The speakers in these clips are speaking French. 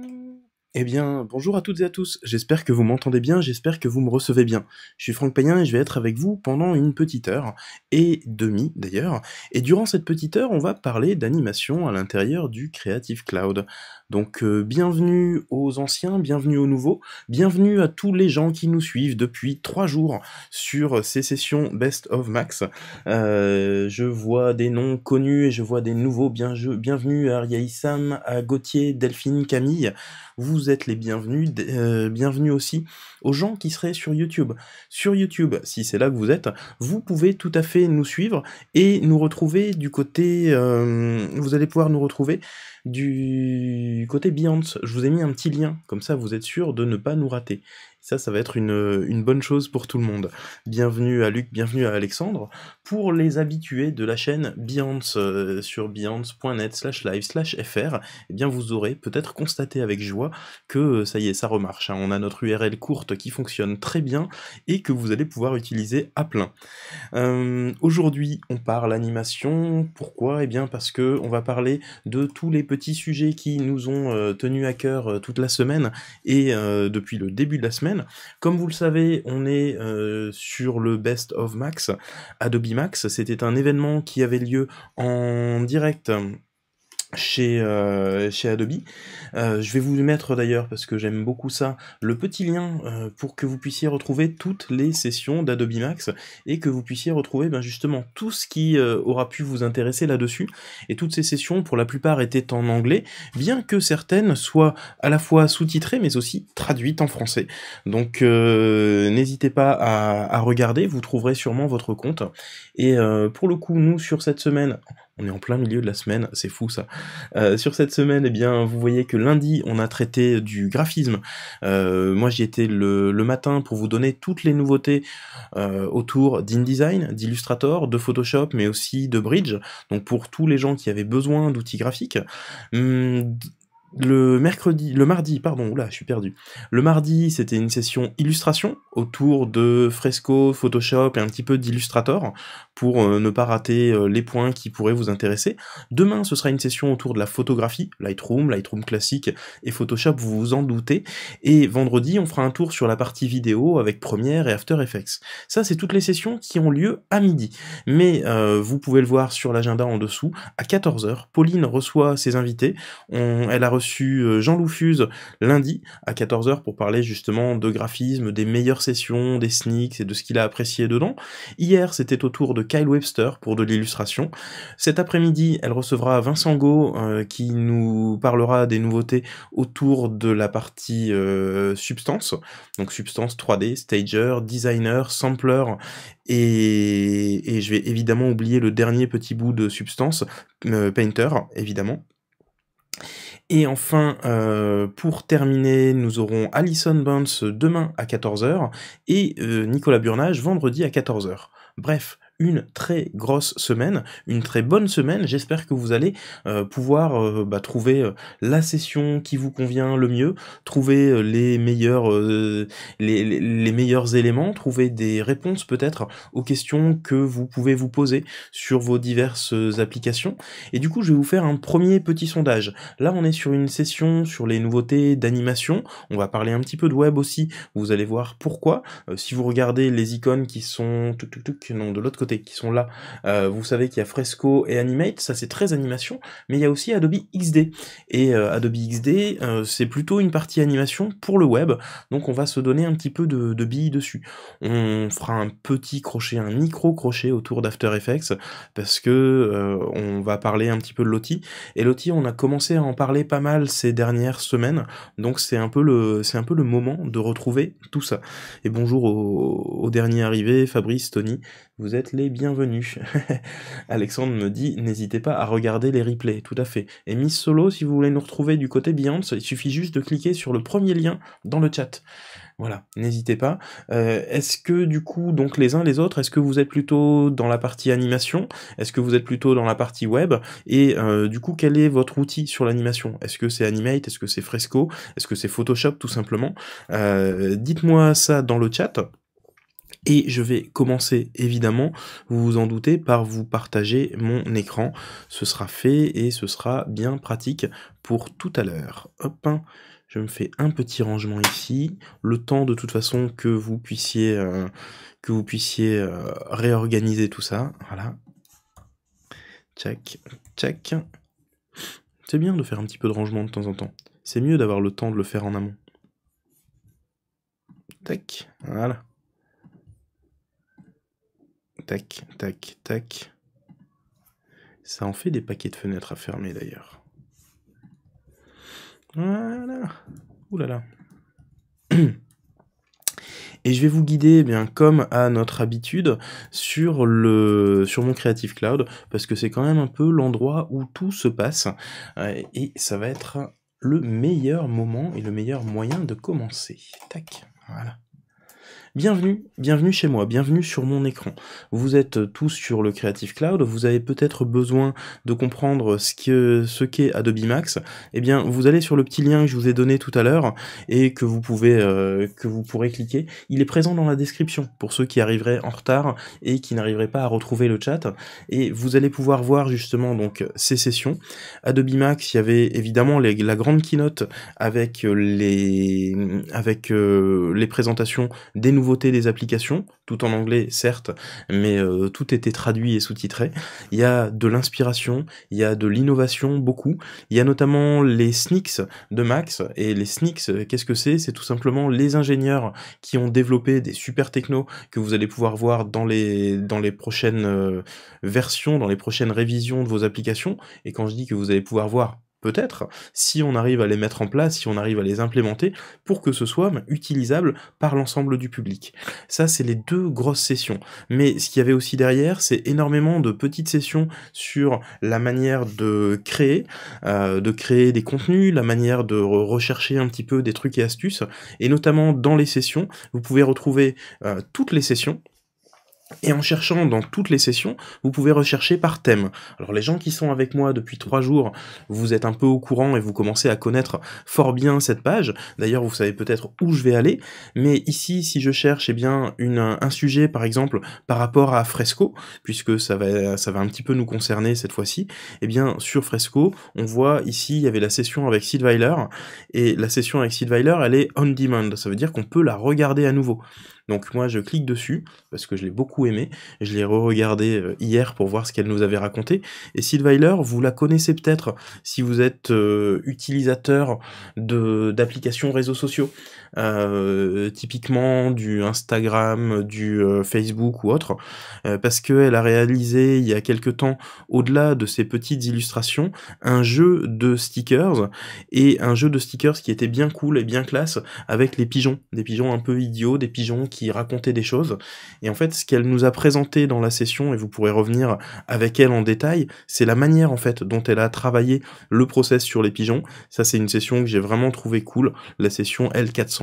Mm. Eh bien, bonjour à toutes et à tous, j'espère que vous m'entendez bien, j'espère que vous me recevez bien. Je suis Franck Payen et je vais être avec vous pendant une petite heure, et demie d'ailleurs, et durant cette petite heure, on va parler d'animation à l'intérieur du Creative Cloud. Donc euh, bienvenue aux anciens, bienvenue aux nouveaux, bienvenue à tous les gens qui nous suivent depuis trois jours sur ces sessions Best of Max. Euh, je vois des noms connus et je vois des nouveaux, bien, bienvenue à Aria à Gauthier, Delphine, Camille. Vous vous êtes les bienvenus, euh, bienvenue aussi aux gens qui seraient sur YouTube. Sur YouTube, si c'est là que vous êtes, vous pouvez tout à fait nous suivre et nous retrouver du côté, euh, vous allez pouvoir nous retrouver du côté Beyond. Je vous ai mis un petit lien, comme ça vous êtes sûr de ne pas nous rater. Ça, ça va être une, bonne chose pour tout le monde. Bienvenue à Luc, bienvenue à Alexandre. Pour les habitués de la chaîne Beyonds euh, sur Beyonds.net slash live slash fr, eh bien vous aurez peut-être constaté avec joie que euh, ça y est, ça remarche. Hein. on a notre URL courte qui fonctionne très bien et que vous allez pouvoir utiliser à plein. Euh, aujourd'hui, on parle animation. Pourquoi Eh bien parce que on va parler de tous les petits sujets qui nous ont tenus à cœur toute la semaine et depuis le début de la semaine comme vous le savez, on est euh, sur le Best of Max, Adobe Max. C'était un événement qui avait lieu en direct chez, euh, chez Adobe. Euh, je vais vous mettre d'ailleurs, parce que j'aime beaucoup ça, le petit lien euh, pour que vous puissiez retrouver toutes les sessions d'Adobe Max et que vous puissiez retrouver ben, justement tout ce qui aura pu vous intéresser là-dessus. Et toutes ces sessions, pour la plupart, étaient en anglais, bien que certaines soient à la fois sous-titrées mais aussi traduites en français. Donc n'hésitez pas à, à, regarder, vous trouverez sûrement votre compte. Et pour le coup, nous, sur cette semaine, on est en plein milieu de la semaine, c'est fou ça. Euh, sur cette semaine, eh bien, vous voyez que lundi, on a traité du graphisme. Euh, moi, j'y étais le, matin pour vous donner toutes les nouveautés euh, autour d'InDesign, d'Illustrator, de Photoshop, mais aussi de Bridge. Donc pour tous les gens qui avaient besoin d'outils graphiques. Hmm, le mercredi, le mardi, pardon, là, je suis perdu. Le mardi, c'était une session illustration autour de Fresco, Photoshop et un petit peu d'Illustrator pour euh, ne pas rater euh, les points qui pourraient vous intéresser. Demain, ce sera une session autour de la photographie, Lightroom, Lightroom classique et Photoshop, vous vous en doutez. Et vendredi, on fera un tour sur la partie vidéo avec Premiere et After Effects. Ça, c'est toutes les sessions qui ont lieu à midi. Mais euh, vous pouvez le voir sur l'agenda en dessous. À 14h, Pauline reçoit ses invités. elle a reçu euh, Jean Loufuse lundi à 14h pour parler justement de graphisme, des meilleures sessions, des sneaks et de ce qu'il a apprécié dedans. Hier, c'était au tour de Kyle Webster pour de l'illustration. Cet après-midi, elle recevra Vincent Go euh, qui nous parlera des nouveautés autour de la partie euh, substance, donc substance 3D, stager, designer, sampler et, je vais évidemment oublier le dernier petit bout de substance, Painter, évidemment. Et enfin, euh, pour terminer, nous aurons Alison Bones demain à 14h et euh, Nicolas Burnage vendredi à 14h. Bref, une très grosse semaine, une très bonne semaine. J'espère que vous allez euh, pouvoir euh, bah, trouver euh, la session qui vous convient le mieux, trouver les meilleurs, les, meilleurs éléments, trouver des réponses peut-être aux questions que vous pouvez vous poser sur vos diverses applications. Et du coup, je vais vous faire un premier petit sondage. Là, on est sur une session sur les nouveautés d'animation. On va parler un petit peu de web aussi. Vous allez voir pourquoi. si vous regardez les icônes qui sont non, de l'autre côté, qui sont là. Euh, vous savez qu'il y a Fresco et Animate, ça c'est très animation, mais il y a aussi Adobe XD. Et euh, Adobe XD, euh, c'est plutôt une partie animation pour le web, donc on va se donner un petit peu de, billes dessus. On fera un petit crochet, un micro-crochet autour d'After Effects, parce que on va parler un petit peu de Lottie. Et Lottie, on a commencé à en parler pas mal ces dernières semaines, donc c'est un peu le, c'est un peu le moment de retrouver tout ça. Et bonjour aux au dernier arrivé, Fabrice, Tony, vous êtes les bienvenus. Alexandre me dit, n'hésitez pas à regarder les replays, tout à fait. Et Miss Solo, si vous voulez nous retrouver du côté Beyoncé, il suffit juste de cliquer sur le premier lien dans le chat. Voilà, n'hésitez pas. Euh, est-ce que du coup, donc les uns les autres, est-ce que vous êtes plutôt dans la partie animation Est-ce que vous êtes plutôt dans la partie web Et euh, du coup, quel est votre outil sur l'animation Est-ce que c'est Animate Est-ce que c'est Fresco Est-ce que c'est Photoshop tout simplement euh, Dites-moi ça dans le chat. Et je vais commencer évidemment, vous vous en doutez, par vous partager mon écran. Ce sera fait et ce sera bien pratique pour tout à l'heure. Hop, je me fais un petit rangement ici. Le temps de toute façon que vous puissiez, euh, que vous puissiez euh, réorganiser tout ça. Voilà. Check, check. C'est bien de faire un petit peu de rangement de temps en temps. C'est mieux d'avoir le temps de le faire en amont. Tac, voilà tac, tac, tac. Ça en fait des paquets de fenêtres à fermer d'ailleurs. Voilà. Ouh là là. Et je vais vous guider, eh bien comme à notre habitude, sur le sur mon Creative Cloud, parce que c'est quand même un peu l'endroit où tout se passe, euh, et ça va être le meilleur moment et le meilleur moyen de commencer. Tac, voilà. Bienvenue, bienvenue chez moi, bienvenue sur mon écran. Vous êtes tous sur le Creative Cloud, vous avez peut-être besoin de comprendre ce qu'est Adobe Max. Eh bien, vous allez sur le petit lien que je vous ai donné tout à l'heure et que vous pouvez euh, que vous pourrez cliquer. Il est présent dans la description pour ceux qui arriveraient en retard et qui n'arriveraient pas à retrouver le chat. Et vous allez pouvoir voir justement donc ces sessions. Adobe Max, il y avait évidemment la grande keynote avec euh, les avec euh, les présentations des nouveaux des applications, tout en anglais certes, mais euh, tout était traduit et sous-titré. Il y a de l'inspiration, il y a de l'innovation, beaucoup. Il y a notamment les SNICS de Max, et les SNICS, qu'est-ce que c'est C'est tout simplement les ingénieurs qui ont développé des super technos que vous allez pouvoir voir dans les, dans les prochaines euh, versions, dans les prochaines révisions de vos applications, et quand je dis que vous allez pouvoir voir peut-être, si on arrive à les mettre en place, si on arrive à les implémenter, pour que ce soit ben, utilisable par l'ensemble du public. Ça, c'est les deux grosses sessions. Mais ce qu'il y avait aussi derrière, c'est énormément de petites sessions sur la manière de créer, euh, de créer des contenus, la manière de rechercher un petit peu des trucs et astuces. Et notamment dans les sessions, vous pouvez retrouver euh, toutes les sessions et en cherchant dans toutes les sessions, vous pouvez rechercher par thème. Alors les gens qui sont avec moi depuis trois jours, vous êtes un peu au courant et vous commencez à connaître fort bien cette page. D'ailleurs, vous savez peut-être où je vais aller. Mais ici, si je cherche eh bien un sujet, par exemple, par rapport à Fresco, puisque ça va, ça va un petit peu nous concerner cette fois-ci, eh bien sur Fresco, on voit ici, il y avait la session avec Sid Weiler. Et la session avec Sid Weiler, elle est on demand. Ça veut dire qu'on peut la regarder à nouveau. Donc moi, je clique dessus parce que je l'ai beaucoup aimé. Je l'ai re-regardé euh, hier pour voir ce qu'elle nous avait raconté. Et Sylvailer, vous la connaissez peut-être si vous êtes euh, utilisateur d'applications réseaux sociaux. Euh, typiquement du Instagram, du euh, Facebook ou autre, euh, parce qu'elle a réalisé il y a quelque temps, au-delà de ces petites illustrations, un jeu de stickers, et un jeu de stickers qui était bien cool et bien classe, avec les pigeons, des pigeons un peu idiots, des pigeons qui racontaient des choses, et en fait ce qu'elle nous a présenté dans la session, et vous pourrez revenir avec elle en détail, c'est la manière en fait dont elle a travaillé le process sur les pigeons, ça c'est une session que j'ai vraiment trouvé cool, la session L400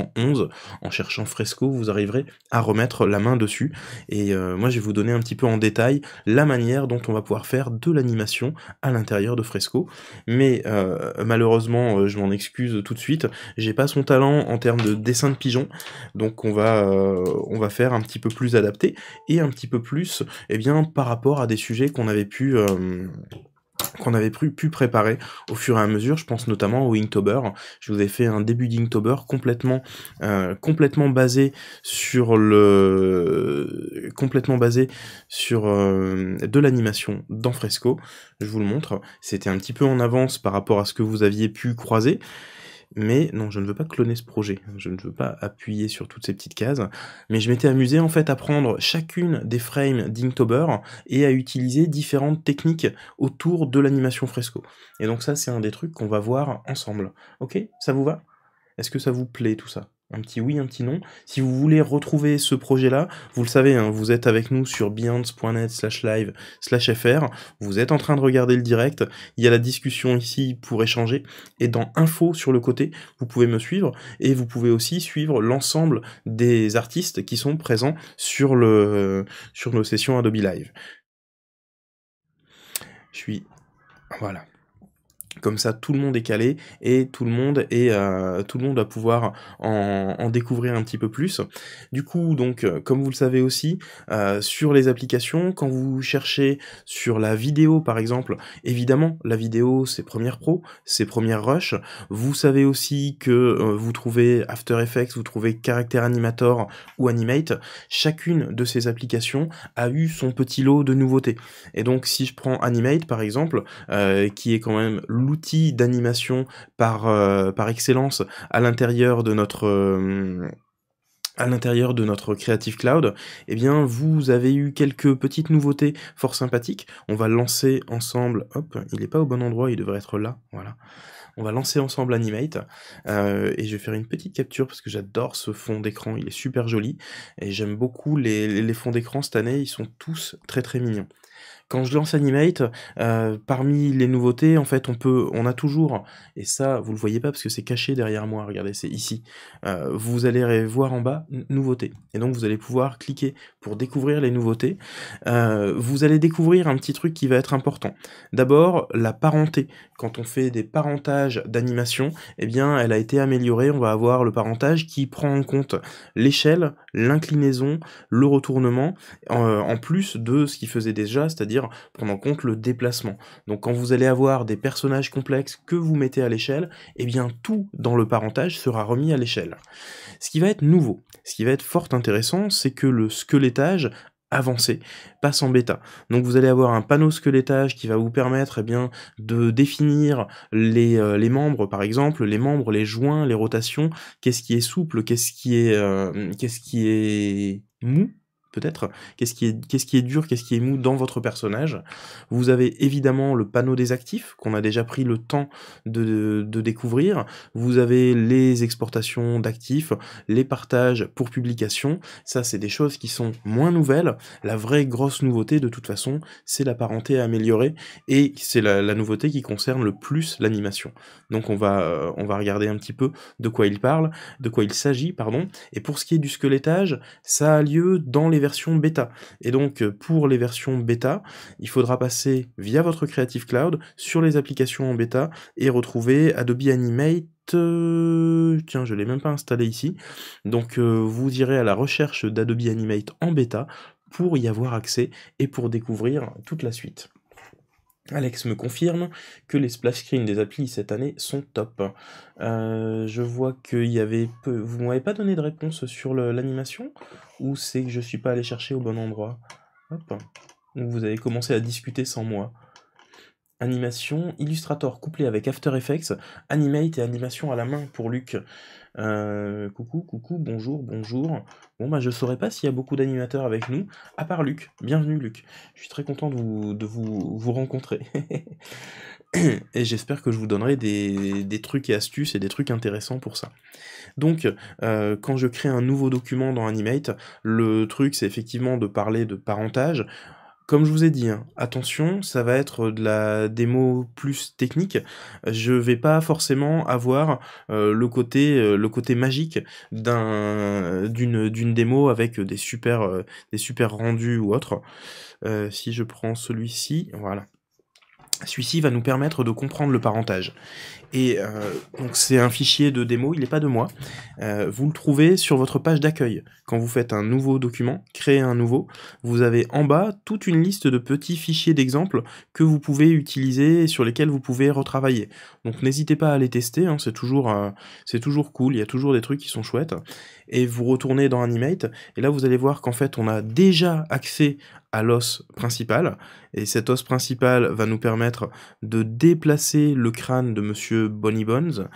en cherchant Fresco, vous arriverez à remettre la main dessus. Et euh, moi, je vais vous donner un petit peu en détail la manière dont on va pouvoir faire de l'animation à l'intérieur de Fresco. Mais euh, malheureusement, euh, je m'en excuse tout de suite. J'ai pas son talent en termes de dessin de pigeon, donc on va on va faire un petit peu plus adapté et un petit peu plus, eh bien, par rapport à des sujets qu'on avait pu qu'on avait pu, préparer au fur et à mesure. Je pense notamment au Inktober. Je vous ai fait un début d'Inktober complètement, euh, complètement basé sur le, complètement basé sur euh, de l'animation dans Fresco. Je vous le montre. C'était un petit peu en avance par rapport à ce que vous aviez pu croiser mais non, je ne veux pas cloner ce projet, je ne veux pas appuyer sur toutes ces petites cases, mais je m'étais amusé en fait à prendre chacune des frames d'Inktober et à utiliser différentes techniques autour de l'animation fresco. Et donc ça, c'est un des trucs qu'on va voir ensemble. Ok, ça vous va Est-ce que ça vous plaît tout ça un petit oui, un petit non. Si vous voulez retrouver ce projet-là, vous le savez, hein, vous êtes avec nous sur beyonds.net slash live slash fr, vous êtes en train de regarder le direct, il y a la discussion ici pour échanger, et dans info sur le côté, vous pouvez me suivre, et vous pouvez aussi suivre l'ensemble des artistes qui sont présents sur, le, sur nos sessions Adobe Live. Je suis... Voilà. Comme ça, tout le monde est calé et tout le monde est euh, tout le monde va pouvoir en, découvrir un petit peu plus. Du coup, donc, euh, comme vous le savez aussi, euh, sur les applications, quand vous cherchez sur la vidéo, par exemple, évidemment, la vidéo, c'est premières Pro, ses premières Rush. Vous savez aussi que vous trouvez After Effects, vous trouvez Character Animator ou Animate. Chacune de ces applications a eu son petit lot de nouveautés. Et donc, si je prends Animate, par exemple, qui est quand même lourd l'outil d'animation par, euh, par excellence à l'intérieur de notre... Euh, à l'intérieur de Creative Cloud, eh bien, vous avez eu quelques petites nouveautés fort sympathiques. On va lancer ensemble, hop, il n'est pas au bon endroit, il devrait être là, voilà. On va lancer ensemble Animate, euh, et je vais faire une petite capture parce que j'adore ce fond d'écran, il est super joli, et j'aime beaucoup les, les fonds d'écran cette année, ils sont tous très très mignons. Quand je lance Animate, euh, parmi les nouveautés, en fait, on peut, on a toujours, et ça, vous le voyez pas parce que c'est caché derrière moi. Regardez, c'est ici. Euh, vous allez voir en bas Nouveautés. et donc vous allez pouvoir cliquer découvrir les nouveautés, euh, vous allez découvrir un petit truc qui va être important. D'abord, la parenté. Quand on fait des parentages d'animation, eh bien, elle a été améliorée. On va avoir le parentage qui prend en compte l'échelle, l'inclinaison, le retournement, euh, en plus de ce qu'il faisait déjà, c'est-à-dire prendre en compte le déplacement. Donc, quand vous allez avoir des personnages complexes que vous mettez à l'échelle, eh bien, tout dans le parentage sera remis à l'échelle. Ce qui va être nouveau, ce qui va être fort intéressant, c'est que le squelette avancé, pas en bêta. Donc vous allez avoir un panneau squelettage qui va vous permettre eh bien, de définir les, euh, les, membres, par exemple, les membres, les joints, les rotations, qu'est-ce qui est souple, qu'est-ce qui est, euh, qu'est-ce qui est mou, peut-être, qu'est-ce qui, est, qu'est-ce qui est dur, qu'est-ce qui est mou dans votre personnage. Vous avez évidemment le panneau des actifs qu'on a déjà pris le temps de, découvrir. Vous avez les exportations d'actifs, les partages pour publication. Ça, c'est des choses qui sont moins nouvelles. La vraie grosse nouveauté, de toute façon, c'est la parenté améliorée, et c'est la, nouveauté qui concerne le plus l'animation. Donc on va, on va regarder un petit peu de quoi il parle, de quoi il s'agit, pardon. Et pour ce qui est du squelettage, ça a lieu dans les bêta. Et donc, euh, pour les versions bêta, il faudra passer via votre Creative Cloud sur les applications en bêta et retrouver Adobe Animate euh, tiens, je l'ai même pas installé ici. Donc euh, vous irez à la recherche d'Adobe Animate en bêta pour y avoir accès et pour découvrir toute la suite. Alex me confirme que les splash screens des applis cette année sont top. Euh, je vois qu'il y avait peu... Vous m'avez pas donné de réponse sur l'animation Ou c'est que je suis pas allé chercher au bon endroit Hop. Vous avez commencé à discuter sans moi. Animation, Illustrator couplé avec After Effects, Animate et animation à la main pour Luc. Euh, coucou, coucou, bonjour, bonjour. Bon bah je saurais pas s'il y a beaucoup d'animateurs avec nous, à part Luc. Bienvenue Luc. Je suis très content de vous, rencontrer. et j'espère que je vous donnerai des, trucs et astuces et des trucs intéressants pour ça. Donc, euh, quand je crée un nouveau document dans Animate, le truc c'est effectivement de parler de parentage, comme je vous ai dit, hein, attention, ça va être de la démo plus technique. Je ne vais pas forcément avoir euh, euh, le côté magique d'une démo avec des super euh, des super rendus ou autre. si je prends celui-ci, voilà. Celui-ci va nous permettre de comprendre le parentage. Et euh, donc c'est un fichier de démo, il n'est pas de moi. Euh, vous le trouvez sur votre page d'accueil. Quand vous faites un nouveau document, créez un nouveau, vous avez en bas toute une liste de petits fichiers d'exemples que vous pouvez utiliser et sur lesquels vous pouvez retravailler. Donc n'hésitez pas à les tester, hein, c'est toujours, euh, c'est toujours cool, il y a toujours des trucs qui sont chouettes. Et vous retournez dans Animate, et là vous allez voir qu'en fait on a déjà accès à l'os principal, et cet os principal va nous permettre de déplacer le crâne de monsieur Bonnie Bones.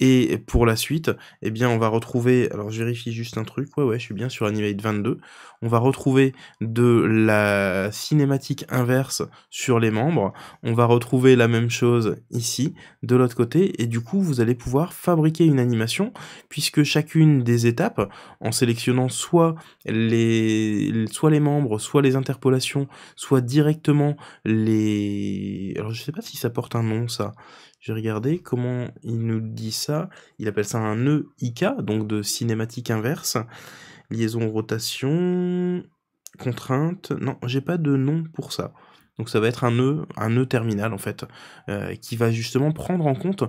Et pour la suite, eh bien, on va retrouver. Alors, je vérifie juste un truc. Ouais, ouais, je suis bien sur Animate 22. On va retrouver de la cinématique inverse sur les membres. On va retrouver la même chose ici, de l'autre côté. Et du coup, vous allez pouvoir fabriquer une animation, puisque chacune des étapes, en sélectionnant soit les, soit les membres, soit les interpolations, soit directement les. Alors, je sais pas si ça porte un nom, ça. Je vais regarder comment il nous dit ça. Il appelle ça un nœud e IK, donc de cinématique inverse. Liaison, rotation, contrainte. Non, j'ai pas de nom pour ça. Donc ça va être un nœud, e, un nœud e terminal en fait, euh, qui va justement prendre en compte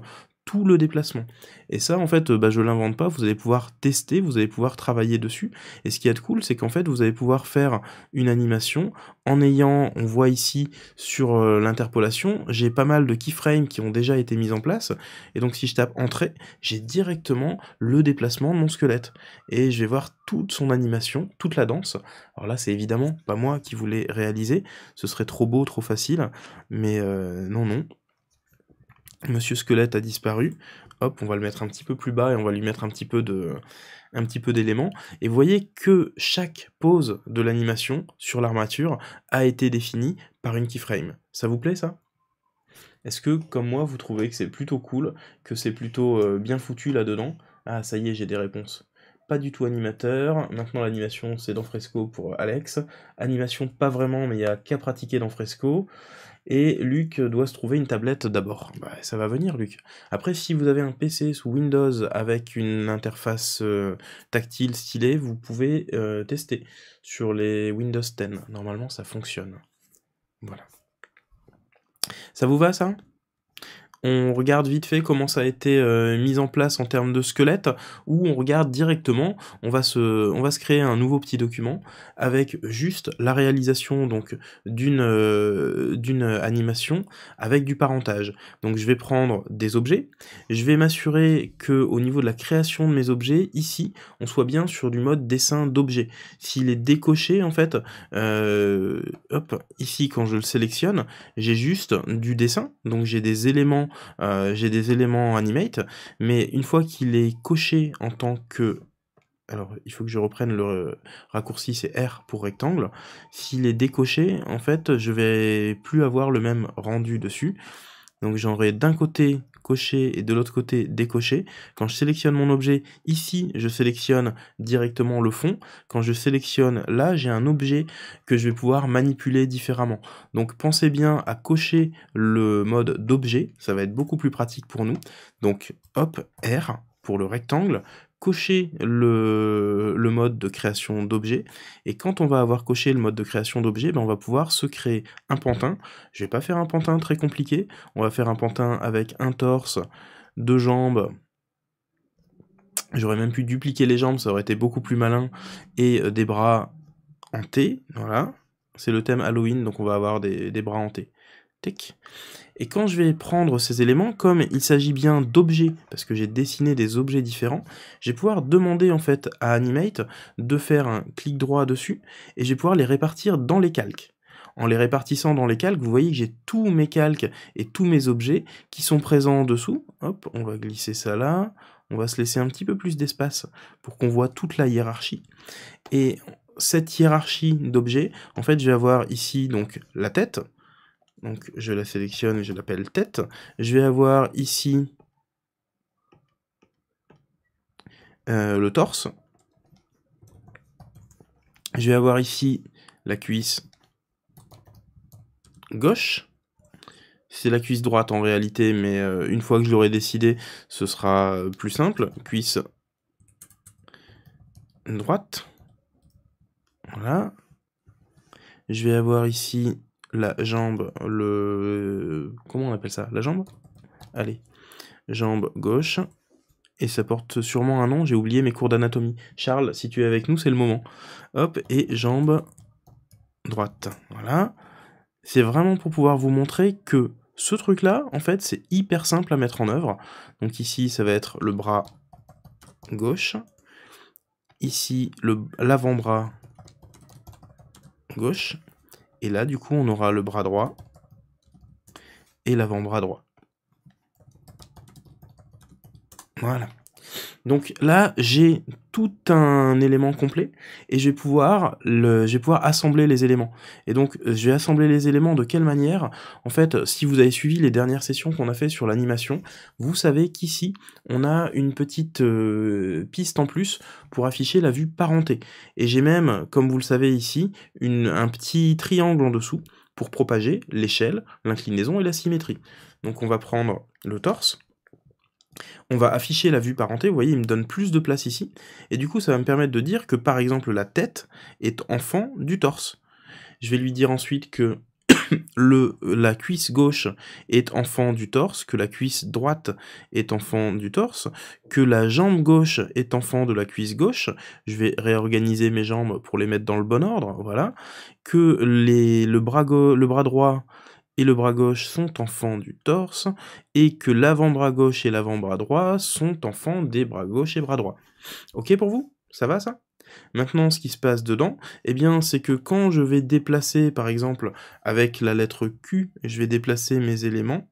tout le déplacement. Et ça, en fait, euh, bah, je l'invente pas, vous allez pouvoir tester, vous allez pouvoir travailler dessus. Et ce qui est de cool, c'est qu'en fait, vous allez pouvoir faire une animation en ayant, on voit ici sur euh, l'interpolation, j'ai pas mal de keyframes qui ont déjà été mis en place. Et donc, si je tape entrée, j'ai directement le déplacement de mon squelette. Et je vais voir toute son animation, toute la danse. Alors là, c'est évidemment pas moi qui voulais réaliser. Ce serait trop beau, trop facile. Mais euh, non, non. Monsieur Squelette a disparu. Hop, on va le mettre un petit peu plus bas et on va lui mettre un petit peu de un petit peu d'éléments. Et vous voyez que chaque pose de l'animation sur l'armature a été définie par une keyframe. Ça vous plaît ça Est-ce que, comme moi, vous trouvez que c'est plutôt cool, que c'est plutôt euh, bien foutu là-dedans Ah, ça y est, j'ai des réponses pas du tout animateur. Maintenant, l'animation, c'est dans Fresco pour euh, Alex. Animation, pas vraiment, mais il n'y a qu'à pratiquer dans Fresco. Et Luc doit se trouver une tablette d'abord. Bah, ça va venir, Luc. Après, si vous avez un PC sous Windows avec une interface euh, tactile stylée, vous pouvez euh, tester sur les Windows 10. Normalement, ça fonctionne. Voilà. Ça vous va, ça on regarde vite fait comment ça a été euh, mis en place en termes de squelette, ou on regarde directement, on va, se, on va se créer un nouveau petit document avec juste la réalisation donc euh, d'une animation avec du parentage. Donc je vais prendre des objets, je vais m'assurer que au niveau de la création de mes objets, ici, on soit bien sur du mode dessin d'objet. S'il est décoché en fait, euh, hop, ici quand je le sélectionne, j'ai juste du dessin, donc j'ai des éléments euh, j'ai des éléments animate, mais une fois qu'il est coché en tant que alors il faut que je reprenne le raccourci, c'est R pour rectangle. S'il est décoché, en fait, je vais plus avoir le même rendu dessus. Donc j'aurai d'un côté coché et de l'autre côté décoché. Quand je sélectionne mon objet, ici, je sélectionne directement le fond. Quand je sélectionne là, j'ai un objet que je vais pouvoir manipuler différemment. Donc pensez bien à cocher le mode d'objet, ça va être beaucoup plus pratique pour nous. Donc hop, R pour le rectangle, cocher le, mode de création d'objets Et quand on va avoir coché le mode de création d'objets ben, on va pouvoir se créer un pantin. Je vais pas faire un pantin très compliqué. On va faire un pantin avec un torse, deux jambes, J'aurais même pu dupliquer les jambes, ça aurait été beaucoup plus malin. Et euh, des bras en T, voilà. C'est le thème Halloween, donc on va avoir des, des bras en T. Tic. Et quand je vais prendre ces éléments, comme il s'agit bien d'objets, parce que j'ai dessiné des objets différents, je vais pouvoir demander en fait à Animate de faire un clic droit dessus, et je vais pouvoir les répartir dans les calques. En les répartissant dans les calques, vous voyez que j'ai tous mes calques et tous mes objets qui sont présents en dessous. Hop, on va glisser ça là. On va se laisser un petit peu plus d'espace pour qu'on voit toute la hiérarchie. Et cette hiérarchie d'objets, en fait, je vais avoir ici donc la tête, donc je la sélectionne, je l'appelle tête. Je vais avoir ici euh, le torse. Je vais avoir ici la cuisse gauche. C'est la cuisse droite en réalité, mais euh, une fois que je l'aurai décidé, ce sera euh, plus simple. Cuisse droite. Voilà. Je vais avoir ici la jambe, le... Comment on appelle ça La jambe Allez. Jambe gauche. Et ça porte sûrement un nom, j'ai oublié mes cours d'anatomie. Charles, si tu es avec nous, c'est le moment. Hop, et jambe droite. Voilà. C'est vraiment pour pouvoir vous montrer que ce truc-là, en fait, c'est hyper simple à mettre en œuvre. Donc ici, ça va être le bras gauche. Ici, l'avant-bras gauche. Et là, du coup, on aura le bras droit et l'avant-bras droit. Voilà. Donc là, j'ai tout un élément complet et je vais pouvoir le, vais pouvoir assembler les éléments. Et donc, euh, je vais assembler les éléments de quelle manière En fait, si vous avez suivi les dernières sessions qu'on a fait sur l'animation, vous savez qu'ici, on a une petite euh, piste en plus pour afficher la vue parentée. Et j'ai même, comme vous le savez ici, un petit triangle en dessous pour propager l'échelle, l'inclinaison et la symétrie. Donc on va prendre le torse, on va afficher la vue parentée, vous voyez, il me donne plus de place ici, et du coup ça va me permettre de dire que par exemple la tête est enfant du torse. Je vais lui dire ensuite que le, la cuisse gauche est enfant du torse, que la cuisse droite est enfant du torse, que la jambe gauche est enfant de la cuisse gauche, je vais réorganiser mes jambes pour les mettre dans le bon ordre, voilà, que les, le, bras le bras droit et le bras gauche sont enfants du torse et que l'avant-bras gauche et l'avant-bras droit sont enfants des bras gauche et bras droit. Ok pour vous Ça va ça Maintenant, ce qui se passe dedans, eh bien, c'est que quand je vais déplacer, par exemple, avec la lettre Q, je vais déplacer mes éléments,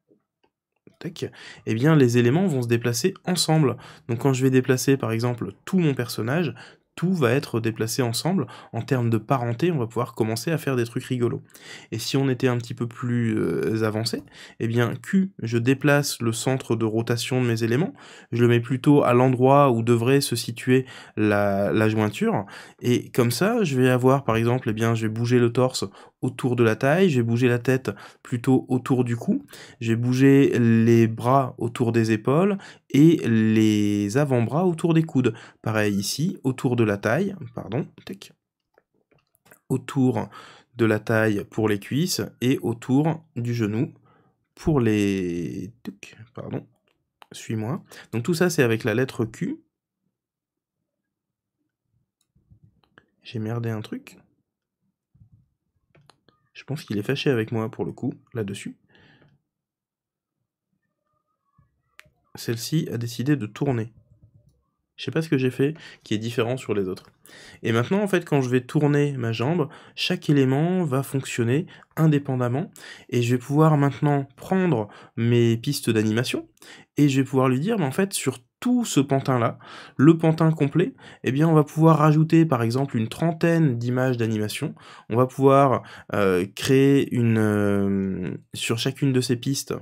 tac, eh bien, les éléments vont se déplacer ensemble. Donc, quand je vais déplacer, par exemple, tout mon personnage, tout va être déplacé ensemble. En termes de parenté, on va pouvoir commencer à faire des trucs rigolos. Et si on était un petit peu plus euh, avancé, eh bien Q, je déplace le centre de rotation de mes éléments, je le mets plutôt à l'endroit où devrait se situer la, la, jointure, et comme ça, je vais avoir par exemple, eh bien, je vais bouger le torse autour de la taille, j'ai bougé la tête plutôt autour du cou, j'ai bougé les bras autour des épaules et les avant-bras autour des coudes. Pareil ici, autour de la taille, pardon, tic, autour de la taille pour les cuisses et autour du genou pour les... pardon, suis-moi. Donc tout ça c'est avec la lettre Q. J'ai merdé un truc. Je pense qu'il est fâché avec moi pour le coup, là-dessus. Celle-ci a décidé de tourner. Je sais pas ce que j'ai fait qui est différent sur les autres. Et maintenant, en fait, quand je vais tourner ma jambe, chaque élément va fonctionner indépendamment et je vais pouvoir maintenant prendre mes pistes d'animation et je vais pouvoir lui dire, mais en fait, sur tout ce pantin-là, le pantin complet, eh bien on va pouvoir rajouter par exemple une trentaine d'images d'animation, on va pouvoir euh, créer une euh, sur chacune de ces pistes,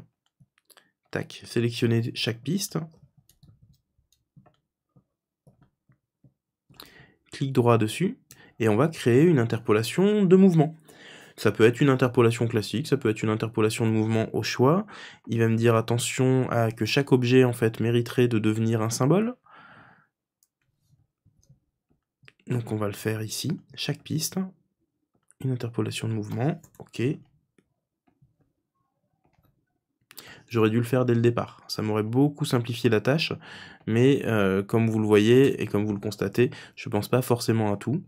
tac, sélectionner chaque piste, clic droit dessus, et on va créer une interpolation de mouvement. Ça peut être une interpolation classique, ça peut être une interpolation de mouvement au choix. Il va me dire attention à que chaque objet en fait mériterait de devenir un symbole. Donc on va le faire ici, chaque piste, une interpolation de mouvement, ok. J'aurais dû le faire dès le départ, ça m'aurait beaucoup simplifié la tâche, mais euh, comme vous le voyez et comme vous le constatez, je pense pas forcément à tout.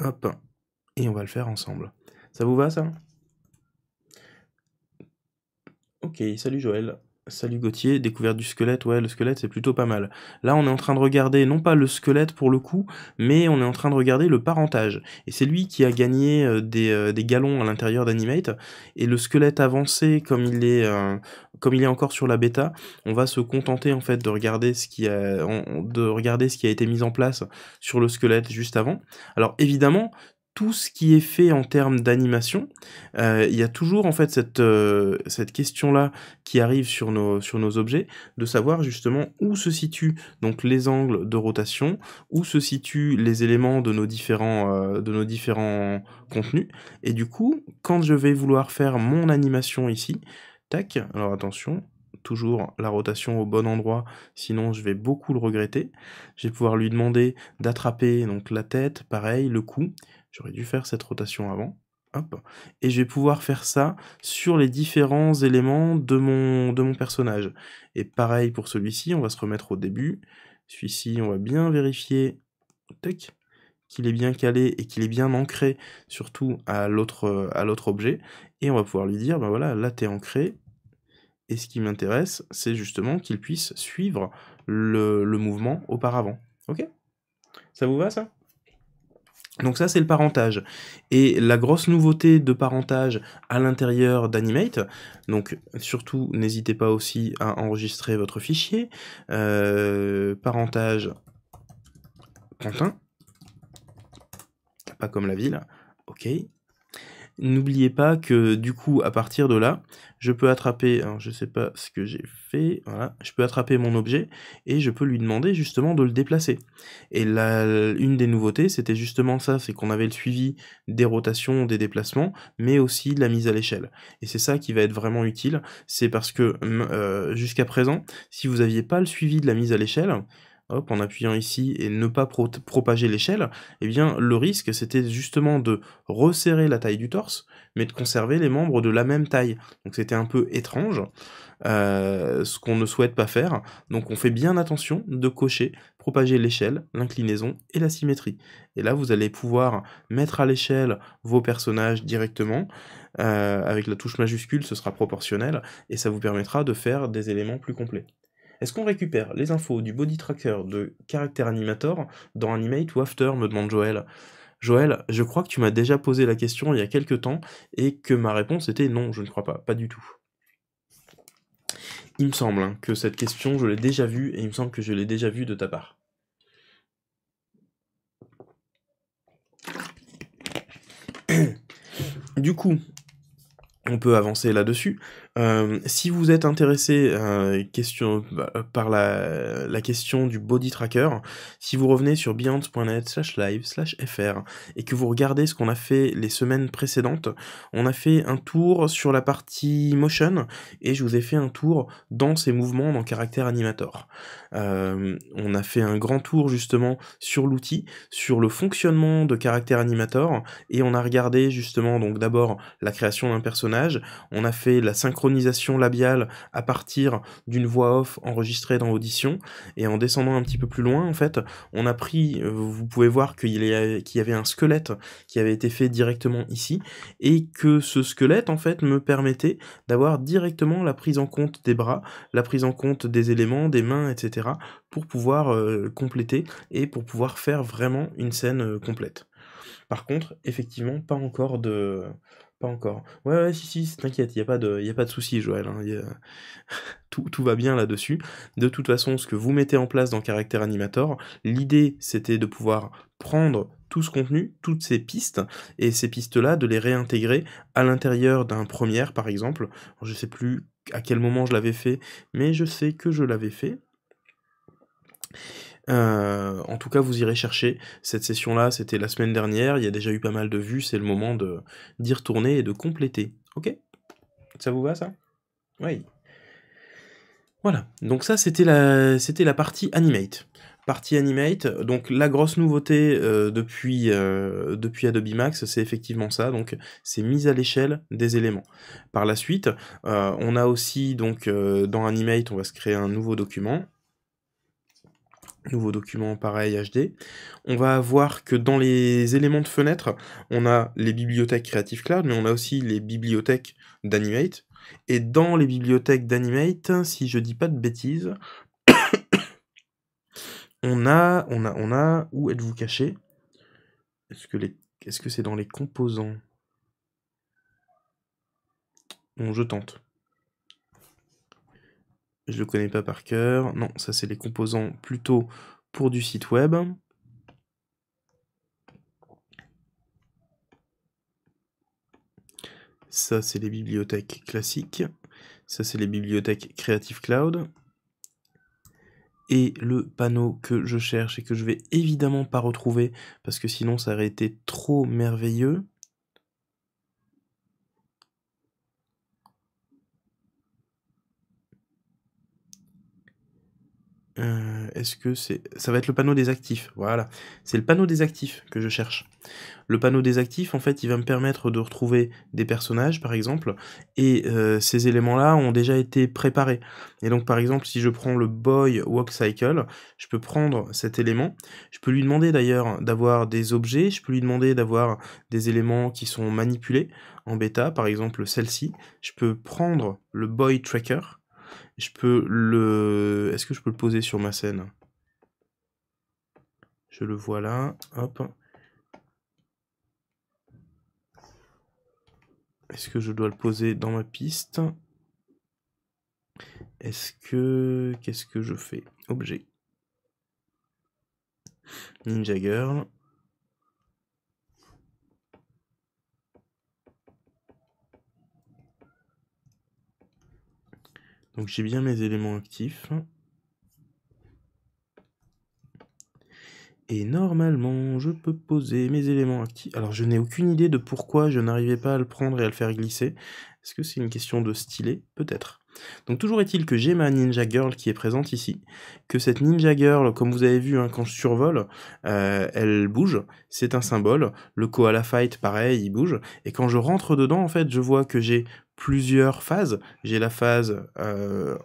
Hop, et on va le faire ensemble. Ça vous va ça Ok, salut Joël. Salut Gauthier, découverte du squelette, ouais le squelette c'est plutôt pas mal. Là on est en train de regarder non pas le squelette pour le coup, mais on est en train de regarder le parentage. Et c'est lui qui a gagné euh, euh, des, galons à l'intérieur d'Animate. Et le squelette avancé, comme il est euh, comme il est encore sur la bêta, on va se contenter en fait de regarder ce qui a, de regarder ce qui a été mis en place sur le squelette juste avant. Alors évidemment, tout ce qui est fait en termes d'animation, euh, il y a toujours en fait cette, euh, cette question-là qui arrive sur nos, sur nos objets, de savoir justement où se situent donc les angles de rotation, où se situent les éléments de nos différents, euh, de nos différents contenus. Et du coup, quand je vais vouloir faire mon animation ici, tac, alors attention, toujours la rotation au bon endroit, sinon je vais beaucoup le regretter. Je vais pouvoir lui demander d'attraper la tête, pareil, le cou. J'aurais dû faire cette rotation avant. Et je vais pouvoir faire ça sur les différents éléments de mon, de mon personnage. Et pareil pour celui-ci, on va se remettre au début. Celui-ci, on va bien vérifier qu'il est bien calé et qu'il est bien ancré, surtout à l'autre, objet. Et on va pouvoir lui dire, ben voilà, là t'es ancré. Et ce qui m'intéresse, c'est justement qu'il puisse suivre le mouvement auparavant. Ok Ça vous va ça donc ça c'est le parentage. Et la grosse nouveauté de parentage à l'intérieur d'Animate, donc surtout n'hésitez pas aussi à enregistrer votre fichier, euh, parentage Quentin, pas comme la ville, ok, N'oubliez pas que du coup, à partir de là, je peux attraper, hein, je sais pas ce que j'ai fait, voilà, je peux attraper mon objet et je peux lui demander justement de le déplacer. Et là, une des nouveautés, c'était justement ça, c'est qu'on avait le suivi des rotations, des déplacements, mais aussi de la mise à l'échelle. Et c'est ça qui va être vraiment utile, c'est parce que hum, euh, jusqu'à présent, si vous n'aviez pas le suivi de la mise à l'échelle, hop, en appuyant ici et ne pas propager l'échelle, eh bien le risque c'était justement de resserrer la taille du torse, mais de conserver les membres de la même taille. Donc c'était un peu étrange, euh, ce qu'on ne souhaite pas faire. Donc on fait bien attention de cocher, propager l'échelle, l'inclinaison et la symétrie. Et là vous allez pouvoir mettre à l'échelle vos personnages directement. Euh, avec la touche majuscule, ce sera proportionnel et ça vous permettra de faire des éléments plus complets. Est-ce qu'on récupère les infos du body tracker de caractère Animator dans Animate ou After me demande Joël. Joël, je crois que tu m'as déjà posé la question il y a quelques temps et que ma réponse était non, je ne crois pas, pas du tout. Il me semble hein, que cette question, je l'ai déjà vue et il me semble que je l'ai déjà vue de ta part. Du coup, on peut avancer là-dessus. Euh, si vous êtes intéressé euh, bah, euh, par la, question du body tracker, si vous revenez sur beyond.net slash live slash fr et que vous regardez ce qu'on a fait les semaines précédentes, on a fait un tour sur la partie motion et je vous ai fait un tour dans ces mouvements dans caractère animator. on a fait un grand tour justement sur l'outil, sur le fonctionnement de caractère animator et on a regardé justement donc d'abord la création d'un personnage, on a fait la synchronisation synchronisation labiale à partir d'une voix off enregistrée dans Audition. Et en descendant un petit peu plus loin, en fait, on a pris, euh, vous pouvez voir qu'il y, y avait un squelette qui avait été fait directement ici, et que ce squelette, en fait, me permettait d'avoir directement la prise en compte des bras, la prise en compte des éléments, des mains, etc., pour pouvoir euh, compléter et pour pouvoir faire vraiment une scène euh, complète. Par contre, effectivement, pas encore de, encore. Ouais, ouais, si, si, t'inquiète, il n'y a pas de, y a pas de souci, Joël. Hein, tout, tout, va bien là-dessus. De toute façon, ce que vous mettez en place dans Caractère Animator, l'idée, c'était de pouvoir prendre tout ce contenu, toutes ces pistes, et ces pistes-là, de les réintégrer à l'intérieur d'un premier, par exemple. je sais plus à quel moment je l'avais fait, mais je sais que je l'avais fait. Euh, en tout cas, vous irez chercher cette session-là, c'était la semaine dernière, il y a déjà eu pas mal de vues, c'est le moment d'y retourner et de compléter. Ok Ça vous va ça Oui. Voilà, donc ça c'était la, la partie animate partie animate. Donc la grosse nouveauté euh, depuis, euh, depuis Adobe Max, c'est effectivement ça, donc c'est mise à l'échelle des éléments. Par la suite, on a aussi donc dans animate, on va se créer un nouveau document nouveau document pareil HD, on va voir que dans les éléments de fenêtre, on a les bibliothèques Creative Cloud, mais on a aussi les bibliothèques d'Animate. Et dans les bibliothèques d'Animate, si je dis pas de bêtises, on a, on a, on a, où êtes-vous caché Est-ce que est-ce que c'est dans les composants Bon, je tente je le connais pas par cœur. Non, ça c'est les composants plutôt pour du site web. Ça c'est les bibliothèques classiques. Ça c'est les bibliothèques Creative Cloud. Et le panneau que je cherche et que je vais évidemment pas retrouver parce que sinon ça aurait été trop merveilleux. Euh, est-ce que c'est... Ça va être le panneau des actifs, voilà. C'est le panneau des actifs que je cherche. Le panneau des actifs, en fait, il va me permettre de retrouver des personnages, par exemple, et euh, ces éléments-là ont déjà été préparés. Et donc, par exemple, si je prends le Boy Walk Cycle, je peux prendre cet élément. Je peux lui demander d'ailleurs d'avoir des objets, je peux lui demander d'avoir des éléments qui sont manipulés en bêta, par exemple celle-ci. Je peux prendre le Boy Tracker, je peux le... Est-ce que je peux le poser sur ma scène Je le vois là. Hop. Est-ce que je dois le poser dans ma piste Est-ce que... Qu'est-ce que je fais Objet. Ninja Girl. Donc j'ai bien mes éléments actifs. Et normalement, je peux poser mes éléments actifs. Alors je n'ai aucune idée de pourquoi je n'arrivais pas à le prendre et à le faire glisser. Est-ce que c'est une question de stylet Peut-être. Donc toujours est-il que j'ai ma Ninja Girl qui est présente ici, que cette Ninja Girl, comme vous avez vu hein, quand je survole, euh, elle bouge, c'est un symbole, le Koala Fight pareil, il bouge, et quand je rentre dedans en fait je vois que j'ai plusieurs phases, j'ai la phase... Euh,